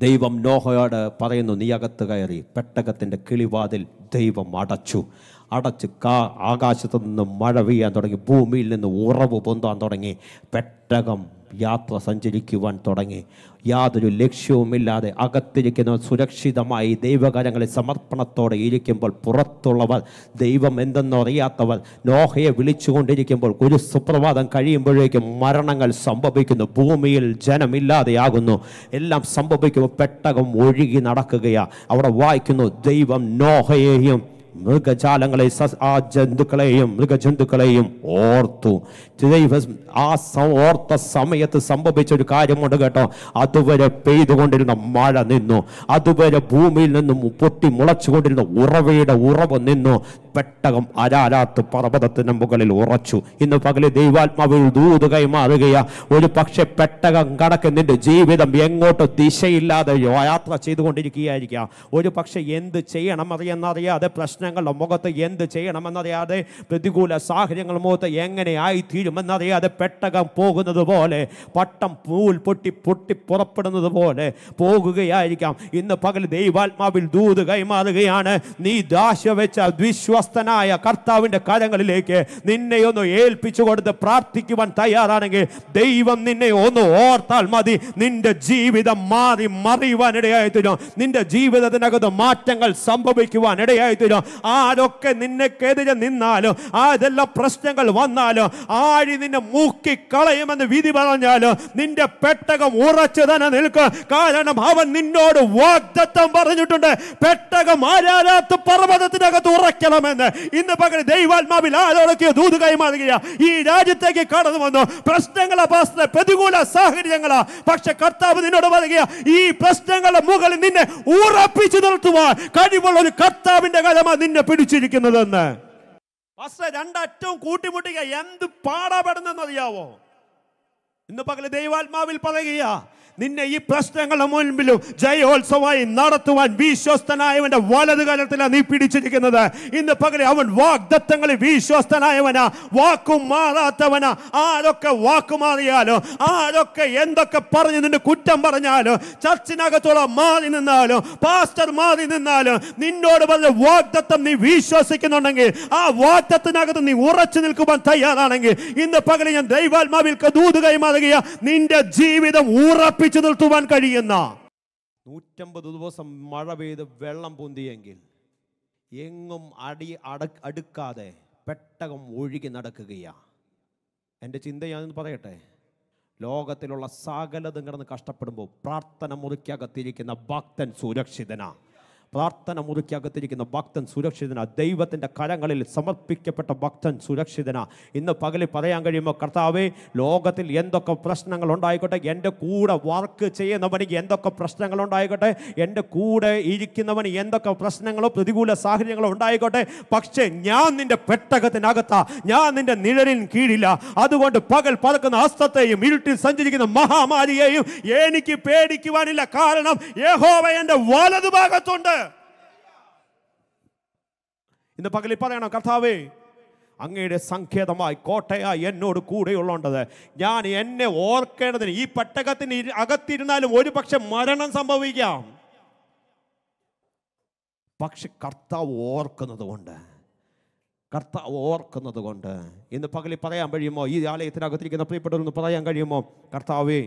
ദൈവം നോഹയോട് പറയുന്നു നീ അകത്ത് കയറി പെട്ടകത്തിൻ്റെ കിളിവാതിൽ ദൈവം അടച്ചു അടച്ച് കാ ആകാശത്തു നിന്ന് മഴ പെയ്യാൻ തുടങ്ങി ഭൂമിയിൽ നിന്ന് ഉറവ് പൊന്താൻ തുടങ്ങി പെട്ടകം യാത്ര സഞ്ചരിക്കുവാൻ തുടങ്ങി യാതൊരു ലക്ഷ്യവുമില്ലാതെ അകത്തിരിക്കുന്നവർ സുരക്ഷിതമായി ദൈവകാര്യങ്ങളിൽ സമർപ്പണത്തോടെ ഇരിക്കുമ്പോൾ പുറത്തുള്ളവർ ദൈവം അറിയാത്തവർ നോഹയെ വിളിച്ചുകൊണ്ടിരിക്കുമ്പോൾ ഒരു സുപ്രഭാതം കഴിയുമ്പോഴേക്കും മരണങ്ങൾ സംഭവിക്കുന്നു ഭൂമിയിൽ ജനമില്ലാതെയാകുന്നു എല്ലാം സംഭവിക്കുമ്പോൾ പെട്ടകം ഒഴുകി നടക്കുകയാണ് അവിടെ വായിക്കുന്നു ദൈവം നോഹയെയും മൃഗജാലങ്ങളെ ആ ജന്തുക്കളെയും മൃഗജന്തുക്കളെയും ഓർത്തു ആ ഓർത്ത സമയത്ത് സംഭവിച്ച ഒരു കാര്യമുണ്ട് കേട്ടോ അതുവരെ പെയ്തുകൊണ്ടിരുന്ന മഴ നിന്നു അതുവരെ ഭൂമിയിൽ നിന്നും പൊട്ടി മുളച്ചുകൊണ്ടിരുന്ന ഉറവയുടെ ഉറവ് നിന്നു പെട്ടകം അരാരാത്ത് പർവ്വതത്തിന് മുകളിൽ ഉറച്ചു ഇന്ന് പകല് ദൈവാത്മാവിൽ ദൂത് കൈമാറുകയാ ഒരു പക്ഷെ പെട്ടകം കണക്ക് നിന്റെ ജീവിതം എങ്ങോട്ട് ദിശയില്ലാതെ യാത്ര ചെയ്തുകൊണ്ടിരിക്കുകയായിരിക്കാം ഒരു പക്ഷെ എന്ത് ചെയ്യണം അറിയാതെ പ്രശ്നം പ്രശ്നങ്ങളുടെ മുഖത്ത് എന്ത് ചെയ്യണമെന്നറിയാതെ പ്രതികൂല സാഹചര്യങ്ങൾ മുഖത്ത് എങ്ങനെയായി തീരുമെന്നറിയാതെ പെട്ടകം പോകുന്നത് പോലെ പട്ടം പൂൽ പൊട്ടി പൊട്ടി പുറപ്പെടുന്നത് പോലെ പോകുകയായിരിക്കാം ഇന്ന് പകൽ ദൈവാത്മാവിൽ ദൂത് കൈമാറുകയാണ് നീ ദാശ വെച്ച വിശ്വസ്തനായ കർത്താവിൻ്റെ കരങ്ങളിലേക്ക് നിന്നെ ഒന്ന് ഏൽപ്പിച്ചു കൊടുത്ത് പ്രാർത്ഥിക്കുവാൻ തയ്യാറാണെങ്കിൽ ദൈവം നിന്നെ ഒന്ന് ഓർത്താൽ മതി നിന്റെ ജീവിതം മാറി മറിയുവാൻ തരും നിന്റെ ജീവിതത്തിനകത്ത് മാറ്റങ്ങൾ സംഭവിക്കുവാൻ തരും ആരൊക്കെ നിന്നെ നിന്നെക്കെതിരെ നിന്നാലും ആരെല്ലാം പ്രശ്നങ്ങൾ വന്നാലും ആഴി നിന്നെ മൂക്കി കളയുമെന്ന് വിധി പറഞ്ഞാലും നിന്റെ പെട്ടകം ഉറച്ചു തന്നെ നിൽക്കുക കാരണം അവൻ നിന്നോട് വാഗ്ദത്തം പറഞ്ഞിട്ടുണ്ട് പെട്ടകം ആരാരാത്ത പർവ്വതത്തിനകത്ത് ഉറയ്ക്കണമെന്ന് ഇന്ന് പകരം ദൈവാത്മാവിൽ ആരോടൊക്കെയോ ദൂത് കൈമാറുകയാ ഈ രാജ്യത്തേക്ക് കടന്നു വന്നു പ്രശ്നങ്ങളാ പ്രശ്ന പ്രതികൂല സാഹചര്യങ്ങളാ പക്ഷെ കർത്താവ് നിന്നോട് പറയുക ഈ പ്രശ്നങ്ങളുടെ മുകളിൽ നിന്നെ ഉറപ്പിച്ചു നിർത്തുവാൻ കഴിവുള്ള ഒരു കർത്താവിന്റെ കാലമാണ് നിന്നെ പിടിച്ചിരിക്കുന്നതെന്ന് രണ്ടറ്റവും കൂട്ടിമുട്ടിക്കുക എന്ത് പാടാ അറിയാവോ ഇന്ന് പകല് ദൈവാത്മാവിൽ പറയുക നിന്നെ ഈ പ്രശ്നങ്ങളുടെ മുൻപിലും ജയോത്സവമായി നടത്തുവാൻ വിശ്വസ്തനായവന്റെ വലത് കാലത്തിലാണ് നീ പിടിച്ചിരിക്കുന്നത് ഇന്ന് പകരം അവൻ വാഗ്ദത്തങ്ങളിൽ വിശ്വസ്തനായവനാ വാക്കും മാറാത്തവനാ ആരൊക്കെ വാക്കു മാറിയാലോ ആരൊക്കെ എന്തൊക്കെ പറഞ്ഞു നിന്റെ കുറ്റം പറഞ്ഞാലോ ചർച്ചിനകത്തോളം മാറി നിന്നാലോ പാസ്റ്റർ മാറി നിന്നാലോ നിന്നോട് പറഞ്ഞ വാഗ്ദത്തം നീ വിശ്വസിക്കുന്നുണ്ടെങ്കിൽ ആ വാഗ്ദത്തിനകത്ത് നീ ഉറച്ചു നിൽക്കുവാൻ തയ്യാറാണെങ്കിൽ ഇന്ന് പകരം ഞാൻ ദൈവാത്മാവിൽ ദൂത് കൈമാറുകയാ നിന്റെ ജീവിതം ഉറപ്പി പിടിച്ചു നിർത്തുവാൻ കഴിയുന്ന നൂറ്റമ്പത് ദിവസം മഴ പെയ്ത് വെള്ളം പൊന്തിയെങ്കിൽ എങ്ങും അടി അട അടുക്കാതെ പെട്ടകം ഒഴുകി നടക്കുകയാണ് എൻ്റെ ചിന്ത ഞാനൊന്ന് പറയട്ടെ ലോകത്തിലുള്ള സകലതും കിടന്ന് കഷ്ടപ്പെടുമ്പോൾ പ്രാർത്ഥന മുറിക്കകത്തിരിക്കുന്ന ഭക്തൻ സുരക്ഷിതനാണ് പ്രാർത്ഥന അകത്തിരിക്കുന്ന ഭക്തൻ സുരക്ഷിതന ദൈവത്തിൻ്റെ കരങ്ങളിൽ സമർപ്പിക്കപ്പെട്ട ഭക്തൻ സുരക്ഷിതന ഇന്ന് പകലിൽ പറയാൻ കഴിയുമ്പോൾ കർത്താവേ ലോകത്തിൽ എന്തൊക്കെ പ്രശ്നങ്ങൾ ഉണ്ടായിക്കോട്ടെ എൻ്റെ കൂടെ വർക്ക് ചെയ്യുന്നവനിക്ക് എന്തൊക്കെ പ്രശ്നങ്ങൾ ഉണ്ടായിക്കോട്ടെ എൻ്റെ കൂടെ ഇരിക്കുന്നവന് എന്തൊക്കെ പ്രശ്നങ്ങളോ പ്രതികൂല സാഹചര്യങ്ങളോ ഉണ്ടായിക്കോട്ടെ പക്ഷേ ഞാൻ നിൻ്റെ പെട്ടകത്തിനകത്താ ഞാൻ നിൻ്റെ നിഴലിന് കീഴില്ല അതുകൊണ്ട് പകൽ പറക്കുന്ന അസ്തത്തെയും ഇരുട്ടിൽ സഞ്ചരിക്കുന്ന മഹാമാരിയെയും എനിക്ക് പേടിക്കുവാനില്ല കാരണം യഹോവ എൻ്റെ വലതുഭാഗത്തുണ്ട് ഇന്ന് പകലിൽ പറയണം കർത്താവേ അങ്ങയുടെ സങ്കേതമായി കോട്ടയായി എന്നോട് കൂടെയുള്ളോണ്ടത് ഞാൻ എന്നെ ഓർക്കേണ്ടതിന് ഈ പെട്ടകത്തിന് അകത്തിരുന്നാലും ഒരു പക്ഷെ മരണം സംഭവിക്കാം പക്ഷെ കർത്താവ് ഓർക്കുന്നത് കൊണ്ട് കർത്താവ് ഓർക്കുന്നത് കൊണ്ട് ഇന്ന് പകലിൽ പറയാൻ കഴിയുമോ ഈ ആലയത്തിനകത്തിരിക്കുന്ന പ്രിയപ്പെട്ടവരൊന്ന് പറയാൻ കഴിയുമോ കർത്താവേ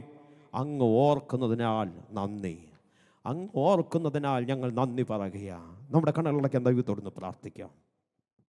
അങ്ങ് ഓർക്കുന്നതിനാൽ നന്ദി അങ്ങ് ഓർക്കുന്നതിനാൽ ഞങ്ങൾ നന്ദി പറയുക നമ്മുടെ കണ്ണുകളൊക്കെ എന്താ തൊടുന്ന് പ്രാർത്ഥിക്കാം